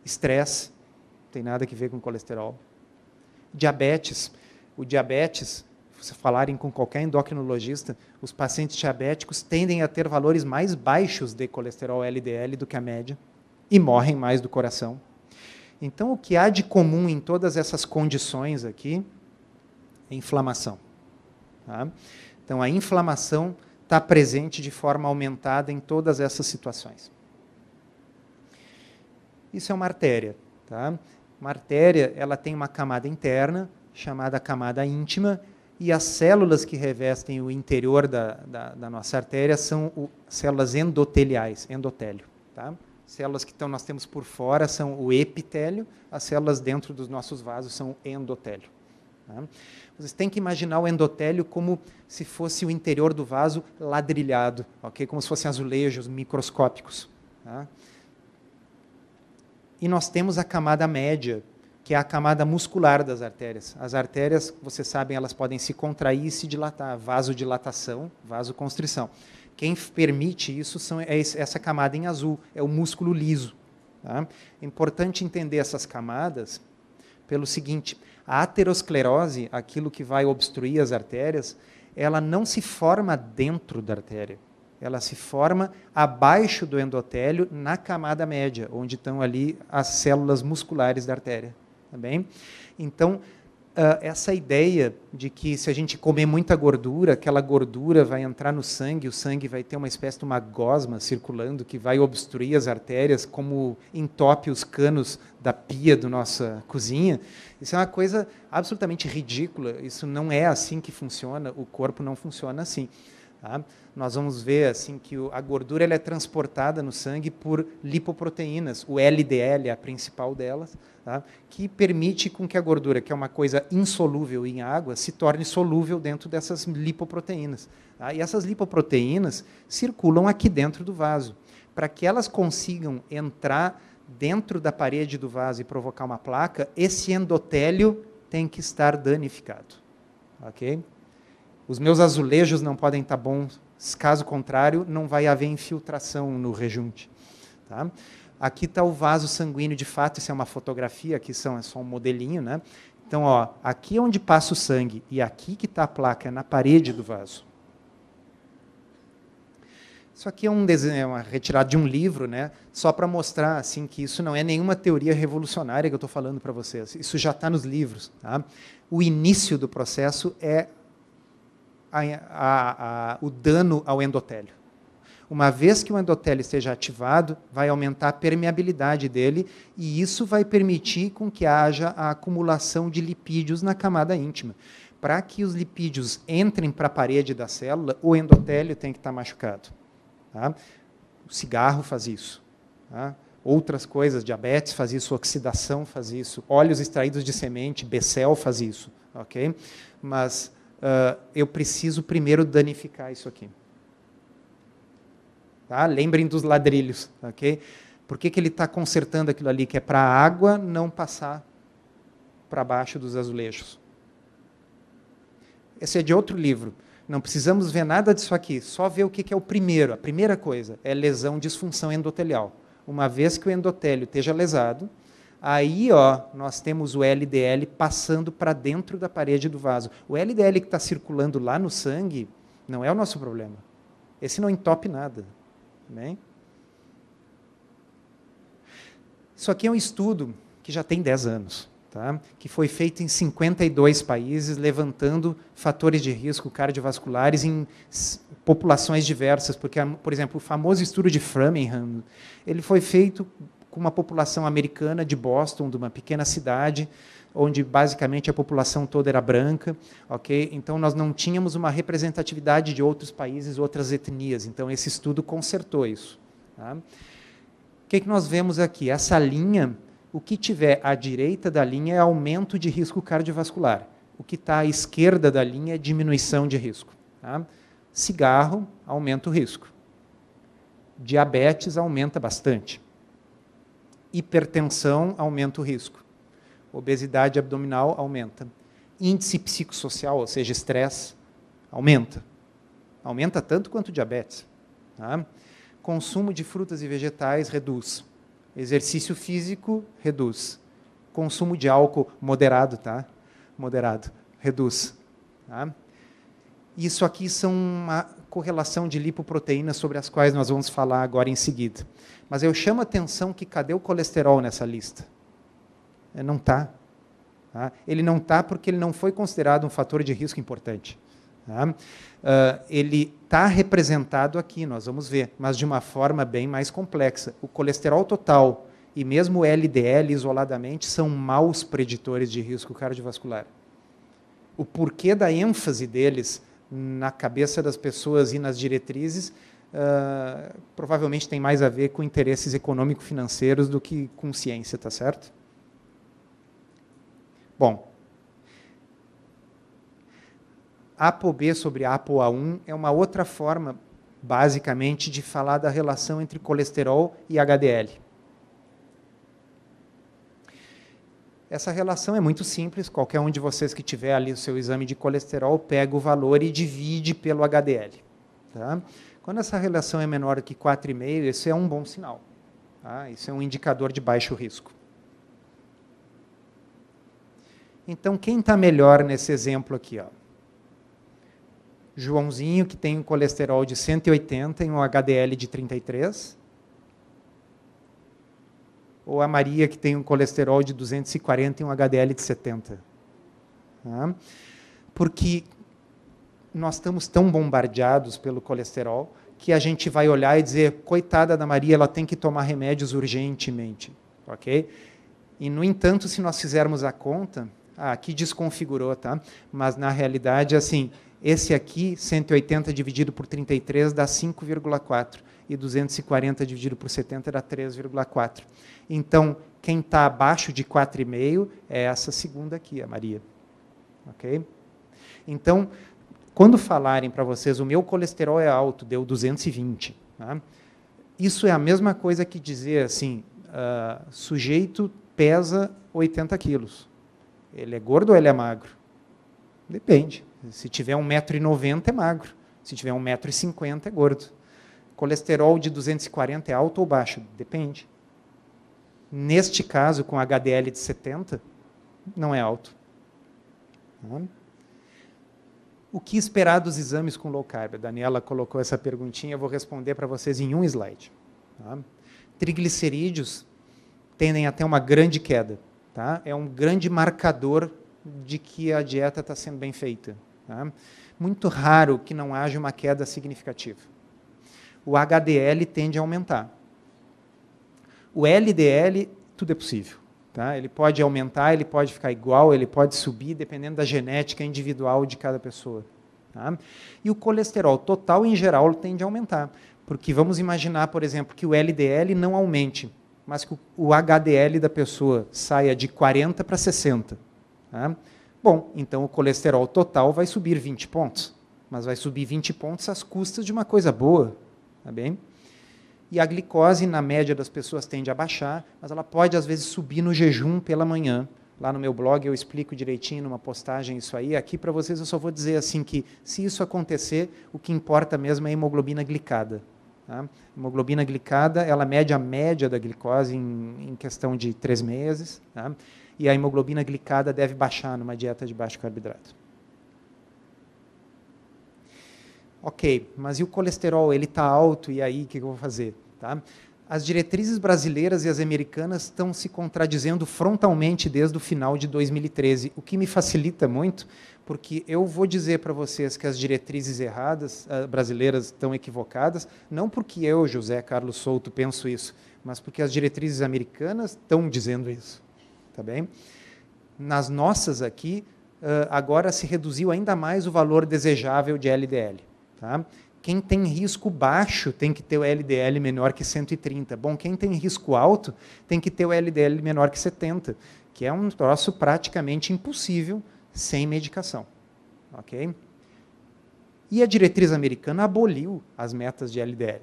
Estresse, não tem nada que ver com colesterol. Diabetes. O diabetes, se falarem com qualquer endocrinologista, os pacientes diabéticos tendem a ter valores mais baixos de colesterol LDL do que a média e morrem mais do coração. Então, o que há de comum em todas essas condições aqui inflamação. Tá? Então, a inflamação está presente de forma aumentada em todas essas situações. Isso é uma artéria. Tá? Uma artéria ela tem uma camada interna, chamada camada íntima, e as células que revestem o interior da, da, da nossa artéria são o, células endoteliais, endotélio. Tá? Células que então, nós temos por fora são o epitélio, as células dentro dos nossos vasos são o endotélio. Tá? Vocês têm que imaginar o endotélio como se fosse o interior do vaso ladrilhado, ok? Como se fossem azulejos microscópicos. Tá? E nós temos a camada média, que é a camada muscular das artérias. As artérias, vocês sabem, elas podem se contrair e se dilatar, vasodilatação, vasoconstrição. Quem permite isso são, é essa camada em azul, é o músculo liso. Tá? É importante entender essas camadas pelo seguinte: a aterosclerose, aquilo que vai obstruir as artérias, ela não se forma dentro da artéria. Ela se forma abaixo do endotélio, na camada média, onde estão ali as células musculares da artéria. Tá bem? Então, Uh, essa ideia de que se a gente comer muita gordura, aquela gordura vai entrar no sangue, o sangue vai ter uma espécie de uma gosma circulando que vai obstruir as artérias, como entope os canos da pia da nossa cozinha. Isso é uma coisa absolutamente ridícula. Isso não é assim que funciona, o corpo não funciona assim. Tá? Nós vamos ver assim que a gordura ela é transportada no sangue por lipoproteínas, o LDL é a principal delas, tá? que permite com que a gordura, que é uma coisa insolúvel em água, se torne solúvel dentro dessas lipoproteínas. Tá? E essas lipoproteínas circulam aqui dentro do vaso. Para que elas consigam entrar dentro da parede do vaso e provocar uma placa, esse endotélio tem que estar danificado. ok? Os meus azulejos não podem estar tá bons, caso contrário, não vai haver infiltração no rejunte. Tá? Aqui está o vaso sanguíneo, de fato, isso é uma fotografia, aqui são, é só um modelinho. Né? Então, ó, aqui é onde passa o sangue e aqui que está a placa, na parede do vaso. Isso aqui é um desenho, é uma retirada de um livro, né? Só para mostrar assim que isso não é nenhuma teoria revolucionária que eu estou falando para vocês. Isso já está nos livros. Tá? O início do processo é a, a, a, o dano ao endotélio. Uma vez que o endotélio seja ativado, vai aumentar a permeabilidade dele e isso vai permitir com que haja a acumulação de lipídios na camada íntima. Para que os lipídios entrem para a parede da célula, o endotélio tem que estar machucado. Tá? O cigarro faz isso. Tá? Outras coisas, diabetes faz isso, oxidação faz isso, óleos extraídos de semente, becel faz isso. ok? Mas uh, eu preciso primeiro danificar isso aqui. Tá? Lembrem dos ladrilhos, ok? Por que, que ele está consertando aquilo ali que é para a água não passar para baixo dos azulejos? Esse é de outro livro. Não precisamos ver nada disso aqui, só ver o que, que é o primeiro. A primeira coisa é lesão disfunção endotelial. Uma vez que o endotélio esteja lesado, Aí, ó, nós temos o LDL passando para dentro da parede do vaso. O LDL que está circulando lá no sangue não é o nosso problema. Esse não entope nada. Isso aqui é um estudo que já tem 10 anos, tá? que foi feito em 52 países, levantando fatores de risco cardiovasculares em populações diversas, porque, por exemplo, o famoso estudo de Framingham, ele foi feito com uma população americana de Boston, de uma pequena cidade, onde basicamente a população toda era branca, ok? Então nós não tínhamos uma representatividade de outros países, outras etnias. Então esse estudo consertou isso. Tá? O que, é que nós vemos aqui? Essa linha, o que tiver à direita da linha é aumento de risco cardiovascular. O que está à esquerda da linha é diminuição de risco. Tá? Cigarro aumenta o risco. Diabetes aumenta bastante. Hipertensão aumenta o risco. Obesidade abdominal aumenta. Índice psicossocial, ou seja, estresse, aumenta. Aumenta tanto quanto diabetes. Tá? Consumo de frutas e vegetais reduz. Exercício físico reduz. Consumo de álcool moderado, tá? Moderado, reduz. Tá? Isso aqui são uma correlação de lipoproteínas sobre as quais nós vamos falar agora em seguida. Mas eu chamo a atenção que cadê o colesterol nessa lista? É, não está. Tá? Ele não está porque ele não foi considerado um fator de risco importante. Tá? Ah, ele está representado aqui, nós vamos ver, mas de uma forma bem mais complexa. O colesterol total e mesmo o LDL isoladamente são maus preditores de risco cardiovascular. O porquê da ênfase deles na cabeça das pessoas e nas diretrizes uh, provavelmente tem mais a ver com interesses econômico-financeiros do que com ciência, tá certo? Bom, ApoB sobre ApoA1 é uma outra forma, basicamente, de falar da relação entre colesterol e HDL. Essa relação é muito simples. Qualquer um de vocês que tiver ali o seu exame de colesterol, pega o valor e divide pelo HDL. Tá? Quando essa relação é menor que 4,5, isso é um bom sinal. Tá? Isso é um indicador de baixo risco. Então, quem está melhor nesse exemplo aqui? Ó? Joãozinho, que tem um colesterol de 180 e um HDL de 33 ou a Maria que tem um colesterol de 240 e um HDL de 70. Porque nós estamos tão bombardeados pelo colesterol que a gente vai olhar e dizer, coitada da Maria, ela tem que tomar remédios urgentemente, ok? E no entanto, se nós fizermos a conta, ah, aqui desconfigurou, tá? Mas na realidade, assim, esse aqui, 180 dividido por 33 dá 5,4 e 240 dividido por 70 era 3,4. Então, quem está abaixo de 4,5 é essa segunda aqui, a Maria. Ok? Então, quando falarem para vocês o meu colesterol é alto, deu 220, tá? isso é a mesma coisa que dizer assim, uh, sujeito pesa 80 quilos. Ele é gordo ou ele é magro? Depende. Se tiver 1,90m é magro. Se tiver 1,50m é gordo. Colesterol de 240 é alto ou baixo? Depende. Neste caso, com HDL de 70, não é alto. Tá o que esperar dos exames com low carb? A Daniela colocou essa perguntinha, eu vou responder para vocês em um slide. Tá? Triglicerídeos tendem a ter uma grande queda. Tá? É um grande marcador de que a dieta está sendo bem feita. Tá? Muito raro que não haja uma queda significativa o HDL tende a aumentar. O LDL, tudo é possível. Tá? Ele pode aumentar, ele pode ficar igual, ele pode subir, dependendo da genética individual de cada pessoa. Tá? E o colesterol total, em geral, tende a aumentar. Porque vamos imaginar, por exemplo, que o LDL não aumente, mas que o HDL da pessoa saia de 40 para 60. Tá? Bom, então o colesterol total vai subir 20 pontos. Mas vai subir 20 pontos às custas de uma coisa boa, Tá bem? E a glicose, na média das pessoas, tende a baixar, mas ela pode, às vezes, subir no jejum pela manhã. Lá no meu blog eu explico direitinho numa postagem isso aí. Aqui para vocês eu só vou dizer assim que se isso acontecer, o que importa mesmo é a hemoglobina glicada. Tá? Hemoglobina glicada, ela mede a média da glicose em, em questão de três meses, tá? e a hemoglobina glicada deve baixar numa dieta de baixo carboidrato. Ok, mas e o colesterol? Ele está alto, e aí o que eu vou fazer? Tá? As diretrizes brasileiras e as americanas estão se contradizendo frontalmente desde o final de 2013, o que me facilita muito, porque eu vou dizer para vocês que as diretrizes erradas ah, brasileiras estão equivocadas, não porque eu, José Carlos Souto, penso isso, mas porque as diretrizes americanas estão dizendo isso, tá bem? Nas nossas aqui, ah, agora se reduziu ainda mais o valor desejável de LDL. Tá? Quem tem risco baixo tem que ter o LDL menor que 130. Bom, quem tem risco alto tem que ter o LDL menor que 70, que é um troço praticamente impossível sem medicação. Ok? E a diretriz americana aboliu as metas de LDL.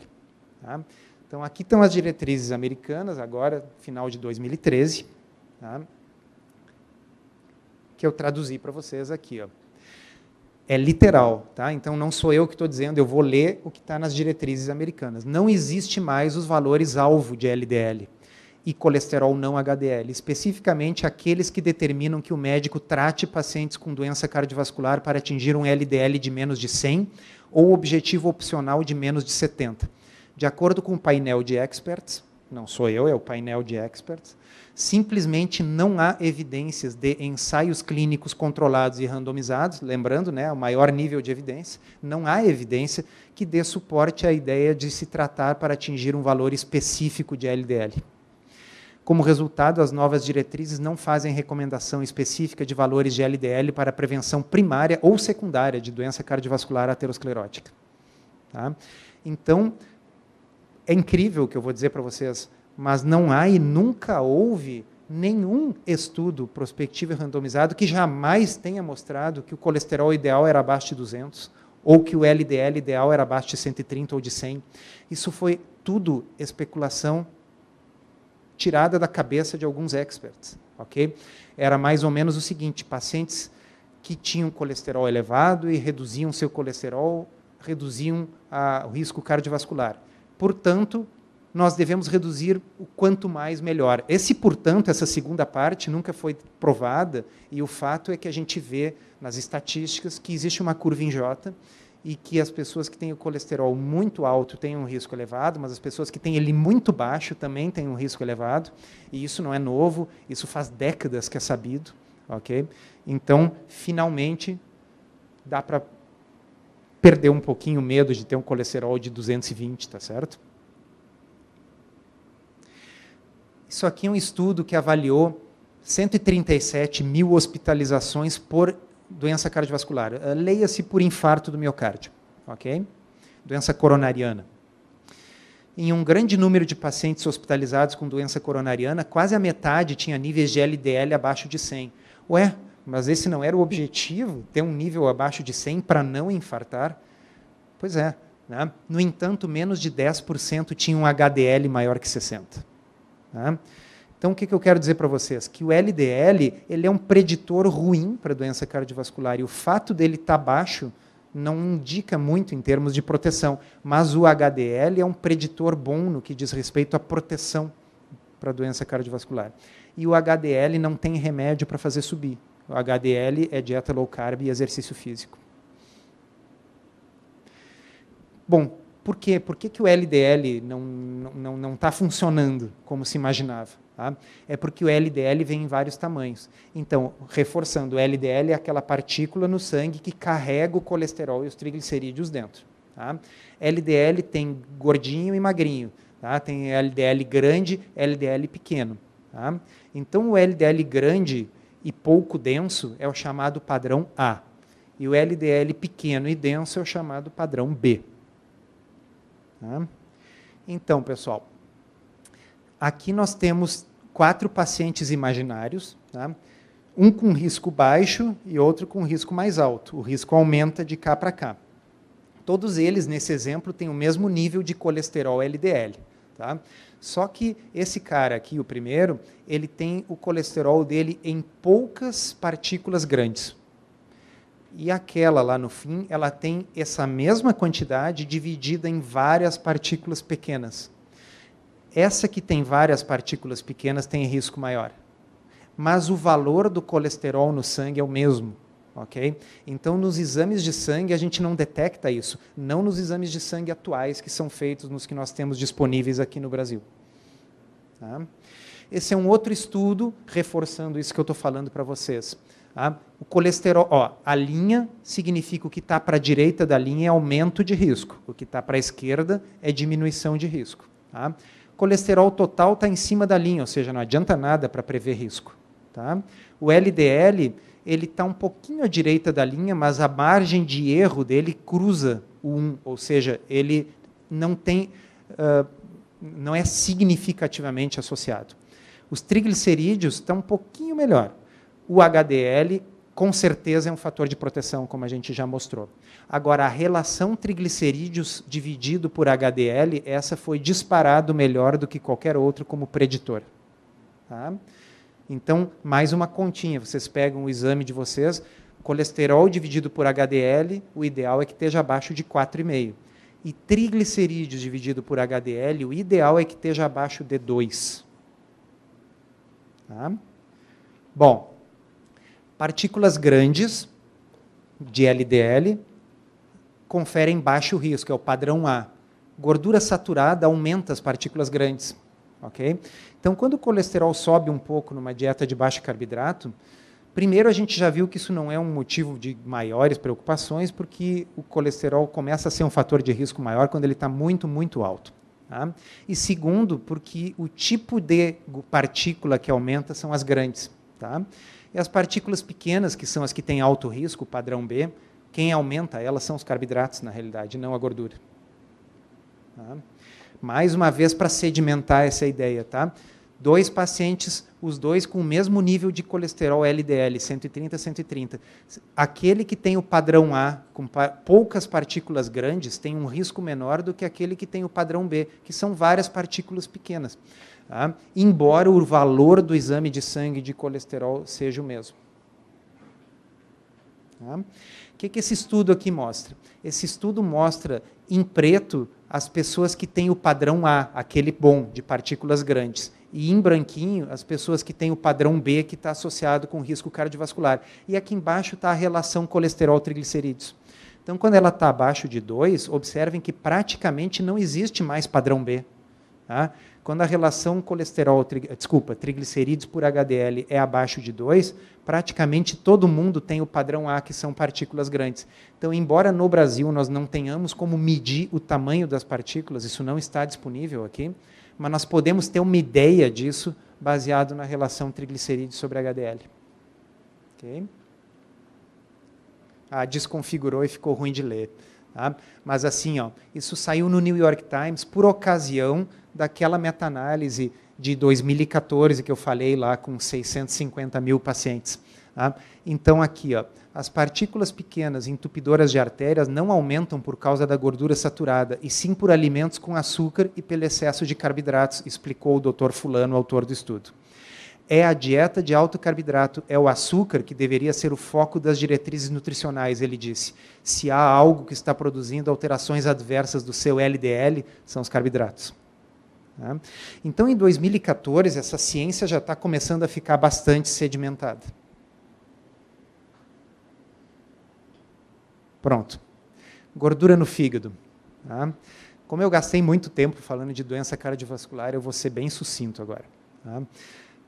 Tá? Então, aqui estão as diretrizes americanas, agora, final de 2013, tá? que eu traduzi para vocês aqui. Ó é literal, tá? Então não sou eu que estou dizendo, eu vou ler o que está nas diretrizes americanas. Não existe mais os valores alvo de LDL e colesterol não HDL, especificamente aqueles que determinam que o médico trate pacientes com doença cardiovascular para atingir um LDL de menos de 100 ou objetivo opcional de menos de 70. De acordo com o painel de experts, não sou eu, é o painel de experts, Simplesmente não há evidências de ensaios clínicos controlados e randomizados, lembrando, né, o maior nível de evidência, não há evidência que dê suporte à ideia de se tratar para atingir um valor específico de LDL. Como resultado, as novas diretrizes não fazem recomendação específica de valores de LDL para prevenção primária ou secundária de doença cardiovascular aterosclerótica. Tá? Então, é incrível o que eu vou dizer para vocês mas não há e nunca houve nenhum estudo prospectivo e randomizado que jamais tenha mostrado que o colesterol ideal era abaixo de 200 ou que o LDL ideal era abaixo de 130 ou de 100. Isso foi tudo especulação tirada da cabeça de alguns experts, ok? Era mais ou menos o seguinte: pacientes que tinham colesterol elevado e reduziam seu colesterol, reduziam a, o risco cardiovascular. Portanto, nós devemos reduzir o quanto mais melhor. Esse, portanto, essa segunda parte nunca foi provada, e o fato é que a gente vê nas estatísticas que existe uma curva em J e que as pessoas que têm o colesterol muito alto têm um risco elevado, mas as pessoas que têm ele muito baixo também têm um risco elevado, e isso não é novo, isso faz décadas que é sabido, OK? Então, finalmente dá para perder um pouquinho o medo de ter um colesterol de 220, tá certo? Isso aqui é um estudo que avaliou 137 mil hospitalizações por doença cardiovascular. Eh, leia-se por infarto do miocárdio, ok? Doença coronariana. Em um grande número de pacientes hospitalizados com doença coronariana, quase a metade tinha níveis de LDL abaixo de 100. Ué, mas esse não era o objetivo, ter um nível abaixo de 100 para não infartar? Pois é. Né? No entanto, menos de 10% tinham um HDL maior que 60. Né? Então, o que, que eu quero dizer para vocês? Que o LDL ele é um preditor ruim para a doença cardiovascular e o fato dele estar tá baixo não indica muito em termos de proteção, mas o HDL é um preditor bom no que diz respeito à proteção para a doença cardiovascular. E o HDL não tem remédio para fazer subir. O HDL é dieta low carb e exercício físico. Bom, por quê? Por que, que o LDL não está não, não, não tá funcionando como se imaginava? Tá? É porque o LDL vem em vários tamanhos. Então, reforçando, o LDL é aquela partícula no sangue que carrega o colesterol e os triglicerídeos dentro. Tá? LDL tem gordinho e magrinho. Tá? Tem LDL grande, LDL pequeno. Tá? Então, o LDL grande e pouco denso é o chamado padrão A. E o LDL pequeno e denso é o chamado padrão B. Né? Então, pessoal, aqui nós temos quatro pacientes imaginários, né? um com risco baixo e outro com risco mais alto. O risco aumenta de cá para cá. Todos eles, nesse exemplo, têm o mesmo nível de colesterol LDL. Tá? Só que esse cara aqui, o primeiro, ele tem o colesterol dele em poucas partículas grandes. E aquela lá no fim, ela tem essa mesma quantidade dividida em várias partículas pequenas. Essa que tem várias partículas pequenas tem risco maior. Mas o valor do colesterol no sangue é o mesmo, ok? Então, nos exames de sangue, a gente não detecta isso. Não nos exames de sangue atuais que são feitos nos que nós temos disponíveis aqui no Brasil. Tá? Esse é um outro estudo reforçando isso que eu estou falando para vocês. Tá? O colesterol, ó, a linha significa o que está para a direita da linha é aumento de risco, o que está para a esquerda é diminuição de risco. Tá? Colesterol total está em cima da linha, ou seja, não adianta nada para prever risco. Tá? O LDL ele está um pouquinho à direita da linha, mas a margem de erro dele cruza o 1, ou seja, ele não tem, uh, não é significativamente associado. Os triglicerídeos estão tá um pouquinho melhor, o HDL com certeza é um fator de proteção, como a gente já mostrou. Agora, a relação triglicerídeos dividido por HDL, essa foi disparado melhor do que qualquer outro como preditor. Tá? Então, mais uma continha. Vocês pegam o exame de vocês, colesterol dividido por HDL, o ideal é que esteja abaixo de 4,5. E triglicerídeos dividido por HDL, o ideal é que esteja abaixo de 2. Tá? Bom, Partículas grandes de LDL conferem baixo risco, é o padrão A. Gordura saturada aumenta as partículas grandes. Okay? Então, quando o colesterol sobe um pouco numa dieta de baixo carboidrato, primeiro a gente já viu que isso não é um motivo de maiores preocupações, porque o colesterol começa a ser um fator de risco maior quando ele está muito, muito alto. Tá? E segundo, porque o tipo de partícula que aumenta são as grandes. Tá? E as partículas pequenas, que são as que têm alto risco, padrão B, quem aumenta elas são os carboidratos, na realidade, não a gordura. Tá? Mais uma vez, para sedimentar essa ideia, tá? dois pacientes, os dois com o mesmo nível de colesterol LDL, 130 130. Aquele que tem o padrão A com poucas partículas grandes tem um risco menor do que aquele que tem o padrão B, que são várias partículas pequenas. Tá? Embora o valor do exame de sangue de colesterol seja o mesmo. Tá? O que, que esse estudo aqui mostra? Esse estudo mostra em preto as pessoas que têm o padrão A, aquele bom, de partículas grandes. E em branquinho, as pessoas que têm o padrão B, que está associado com risco cardiovascular. E aqui embaixo está a relação colesterol-triglicerídeos. Então, quando ela está abaixo de 2, observem que praticamente não existe mais padrão B. Tá? Quando a relação colesterol, tri, desculpa, triglicerídeos por HDL é abaixo de 2, praticamente todo mundo tem o padrão A, que são partículas grandes. Então, embora no Brasil nós não tenhamos como medir o tamanho das partículas, isso não está disponível aqui, mas nós podemos ter uma ideia disso baseado na relação triglicerídeos sobre HDL. ok? Ah, desconfigurou e ficou ruim de ler. Tá? Mas assim, ó, isso saiu no New York Times por ocasião daquela meta-análise de 2014 que eu falei lá com 650 mil pacientes. Tá? Então, aqui, ó, as partículas pequenas entupidoras de artérias não aumentam por causa da gordura saturada, e sim por alimentos com açúcar e pelo excesso de carboidratos, explicou o Dr. Fulano, autor do estudo. É a dieta de alto carboidrato, é o açúcar que deveria ser o foco das diretrizes nutricionais, ele disse. Se há algo que está produzindo alterações adversas do seu LDL, são os carboidratos. Né? Então, em 2014, essa ciência já está começando a ficar bastante sedimentada. Pronto. Gordura no fígado. Tá? Como eu gastei muito tempo falando de doença cardiovascular, eu vou ser bem sucinto agora. Tá?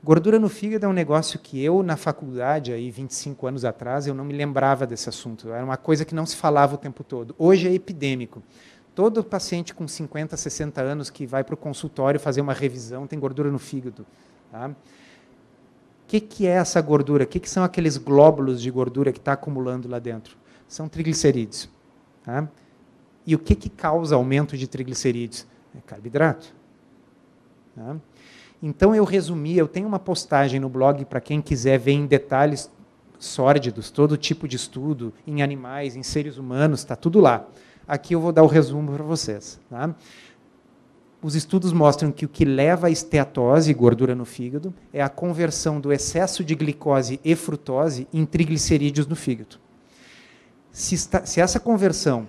Gordura no fígado é um negócio que eu, na faculdade, aí 25 anos atrás, eu não me lembrava desse assunto. Era uma coisa que não se falava o tempo todo. Hoje é epidêmico. Todo paciente com 50, 60 anos que vai para o consultório fazer uma revisão tem gordura no fígado. Tá? O que, que é essa gordura? O que, que são aqueles glóbulos de gordura que está acumulando lá dentro? São triglicerídeos. Tá? E o que, que causa aumento de triglicerídeos? É carboidrato. Tá? Então eu resumi, eu tenho uma postagem no blog para quem quiser ver em detalhes sórdidos, todo tipo de estudo, em animais, em seres humanos, está tudo lá. Aqui eu vou dar o resumo para vocês. Tá? Os estudos mostram que o que leva a esteatose e gordura no fígado é a conversão do excesso de glicose e frutose em triglicerídeos no fígado. Se, se essa conversão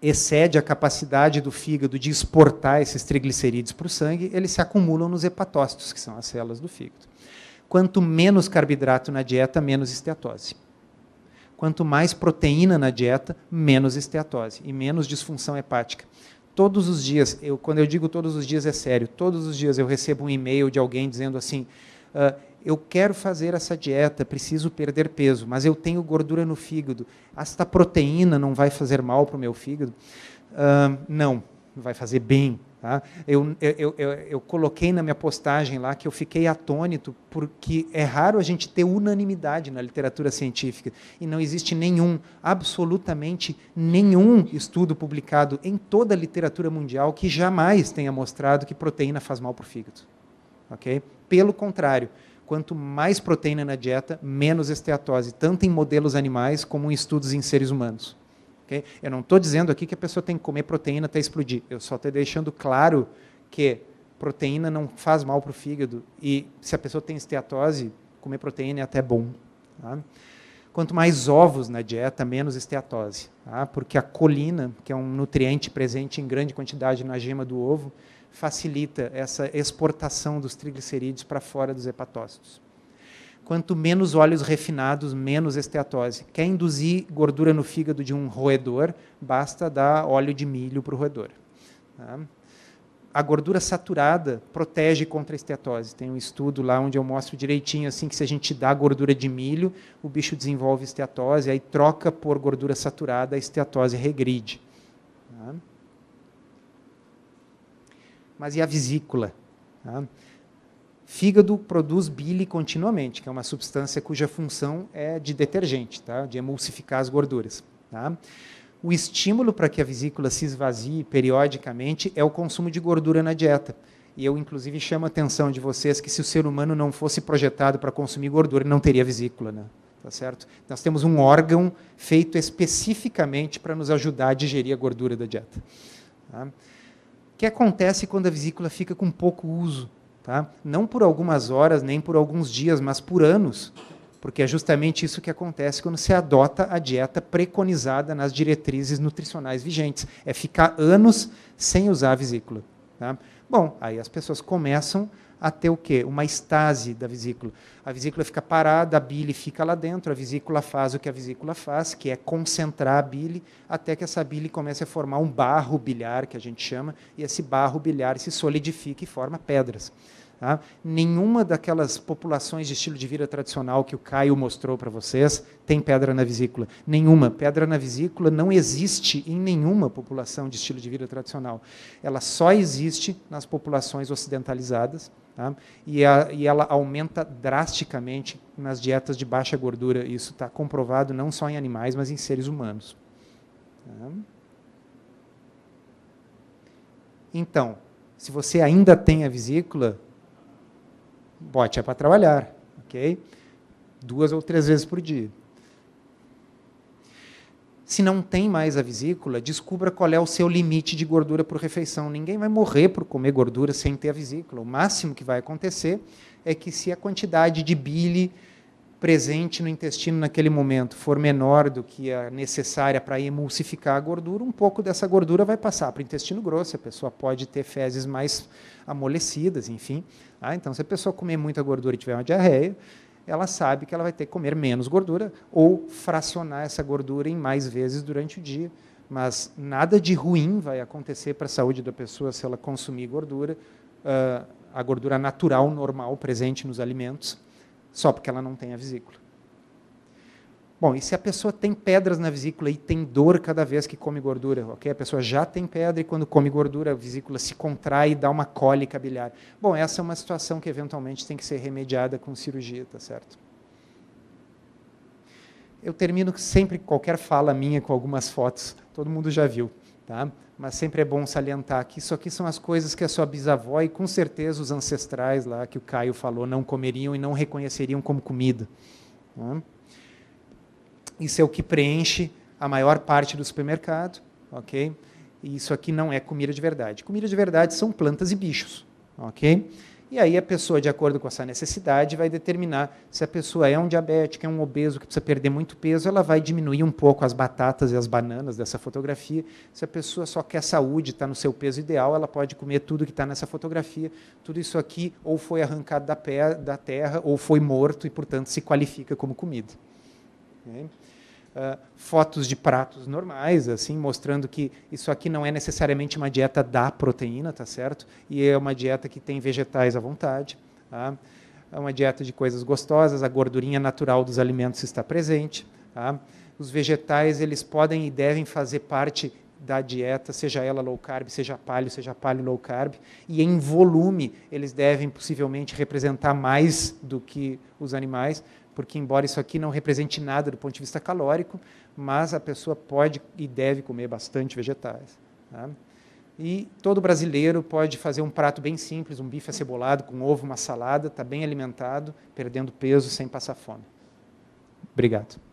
excede a capacidade do fígado de exportar esses triglicerídeos para o sangue, eles se acumulam nos hepatócitos, que são as células do fígado. Quanto menos carboidrato na dieta, menos esteatose. Quanto mais proteína na dieta, menos esteatose e menos disfunção hepática. Todos os dias, eu, quando eu digo todos os dias é sério, todos os dias eu recebo um e-mail de alguém dizendo assim: uh, eu quero fazer essa dieta, preciso perder peso, mas eu tenho gordura no fígado, esta proteína não vai fazer mal para o meu fígado? Uh, não, vai fazer bem Tá? Eu, eu, eu, eu, coloquei na minha postagem lá que eu fiquei atônito, porque é raro a gente ter unanimidade na literatura científica. E não existe nenhum, absolutamente nenhum estudo publicado em toda a literatura mundial que jamais tenha mostrado que proteína faz mal para o fígado. Okay? Pelo contrário, quanto mais proteína na dieta, menos esteatose, tanto em modelos animais como em estudos em seres humanos. Okay? Eu não estou dizendo aqui que a pessoa tem que comer proteína até explodir. Eu só estou deixando claro que proteína não faz mal para o fígado. E se a pessoa tem esteatose, comer proteína é até bom. Tá? Quanto mais ovos na dieta, menos esteatose. Tá? Porque a colina, que é um nutriente presente em grande quantidade na gema do ovo, facilita essa exportação dos triglicerídeos para fora dos hepatócitos quanto menos óleos refinados, menos esteatose. Quer induzir gordura no fígado de um roedor, basta dar óleo de milho para o roedor. Tá? A gordura saturada protege contra a esteatose. Tem um estudo lá onde eu mostro direitinho assim que se a gente dá gordura de milho, o bicho desenvolve esteatose, aí troca por gordura saturada, a esteatose regride. Tá? Mas e a vesícula? Tá? Fígado produz bile continuamente, que é uma substância cuja função é de detergente, tá? de emulsificar as gorduras. Tá? O estímulo para que a vesícula se esvazie periodicamente é o consumo de gordura na dieta. E eu, inclusive, chamo a atenção de vocês que se o ser humano não fosse projetado para consumir gordura, não teria vesícula. Né? Tá certo? Nós temos um órgão feito especificamente para nos ajudar a digerir a gordura da dieta. Tá? O que acontece quando a vesícula fica com pouco uso? Tá? Não por algumas horas, nem por alguns dias, mas por anos. Porque é justamente isso que acontece quando se adota a dieta preconizada nas diretrizes nutricionais vigentes. É ficar anos sem usar a vesícula. Tá? Bom, aí as pessoas começam a ter o quê? Uma estase da vesícula. A vesícula fica parada, a bile fica lá dentro, a vesícula faz o que a vesícula faz, que é concentrar a bile, até que essa bile comece a formar um barro biliar, que a gente chama, e esse barro biliar se solidifica e forma pedras. Tá? Nenhuma daquelas populações de estilo de vida tradicional que o Caio mostrou para vocês tem pedra na vesícula. Nenhuma. Pedra na vesícula não existe em nenhuma população de estilo de vida tradicional. Ela só existe nas populações ocidentalizadas tá? e, a, e ela aumenta drasticamente nas dietas de baixa gordura. Isso está comprovado não só em animais, mas em seres humanos. Tá? Então, se você ainda tem a vesícula, bote é para trabalhar, ok? Duas ou três vezes por dia. Se não tem mais a vesícula, descubra qual é o seu limite de gordura por refeição. Ninguém vai morrer por comer gordura sem ter a vesícula. O máximo que vai acontecer é que se a quantidade de bile presente no intestino naquele momento for menor do que a necessária para emulsificar a gordura, um pouco dessa gordura vai passar para o intestino grosso. A pessoa pode ter fezes mais amolecidas, enfim. Ah, então, se a pessoa comer muita gordura e tiver uma diarreia, ela sabe que ela vai ter que comer menos gordura ou fracionar essa gordura em mais vezes durante o dia. Mas nada de ruim vai acontecer para a saúde da pessoa se ela consumir gordura, ah, a gordura natural, normal, presente nos alimentos só porque ela não tem a vesícula. Bom, e se a pessoa tem pedras na vesícula e tem dor cada vez que come gordura, ok? A pessoa já tem pedra e quando come gordura a vesícula se contrai e dá uma cólica biliar. Bom, essa é uma situação que eventualmente tem que ser remediada com cirurgia, tá certo? Eu termino sempre qualquer fala minha com algumas fotos, todo mundo já viu, tá? mas sempre é bom salientar que isso aqui são as coisas que a sua bisavó e com certeza os ancestrais lá que o Caio falou não comeriam e não reconheceriam como comida. Né? Isso é o que preenche a maior parte do supermercado, ok? E isso aqui não é comida de verdade. Comida de verdade são plantas e bichos, ok? E aí a pessoa, de acordo com essa necessidade, vai determinar se a pessoa é um diabético, é um obeso que precisa perder muito peso, ela vai diminuir um pouco as batatas e as bananas dessa fotografia. Se a pessoa só quer saúde, está no seu peso ideal, ela pode comer tudo que está nessa fotografia. Tudo isso aqui ou foi arrancado da, pé, da terra ou foi morto e, portanto, se qualifica como comida. Okay? fotos de pratos normais, assim, mostrando que isso aqui não é necessariamente uma dieta da proteína, tá certo? E é uma dieta que tem vegetais à vontade, tá? É uma dieta de coisas gostosas, a gordurinha natural dos alimentos está presente, tá? Os vegetais, eles podem e devem fazer parte da dieta, seja ela low carb, seja paleo, seja paleo low carb, e em volume eles devem possivelmente representar mais do que os animais, porque embora isso aqui não represente nada do ponto de vista calórico, mas a pessoa pode e deve comer bastante vegetais. Tá? E todo brasileiro pode fazer um prato bem simples, um bife acebolado com ovo, uma salada, está bem alimentado, perdendo peso sem passar fome. Obrigado.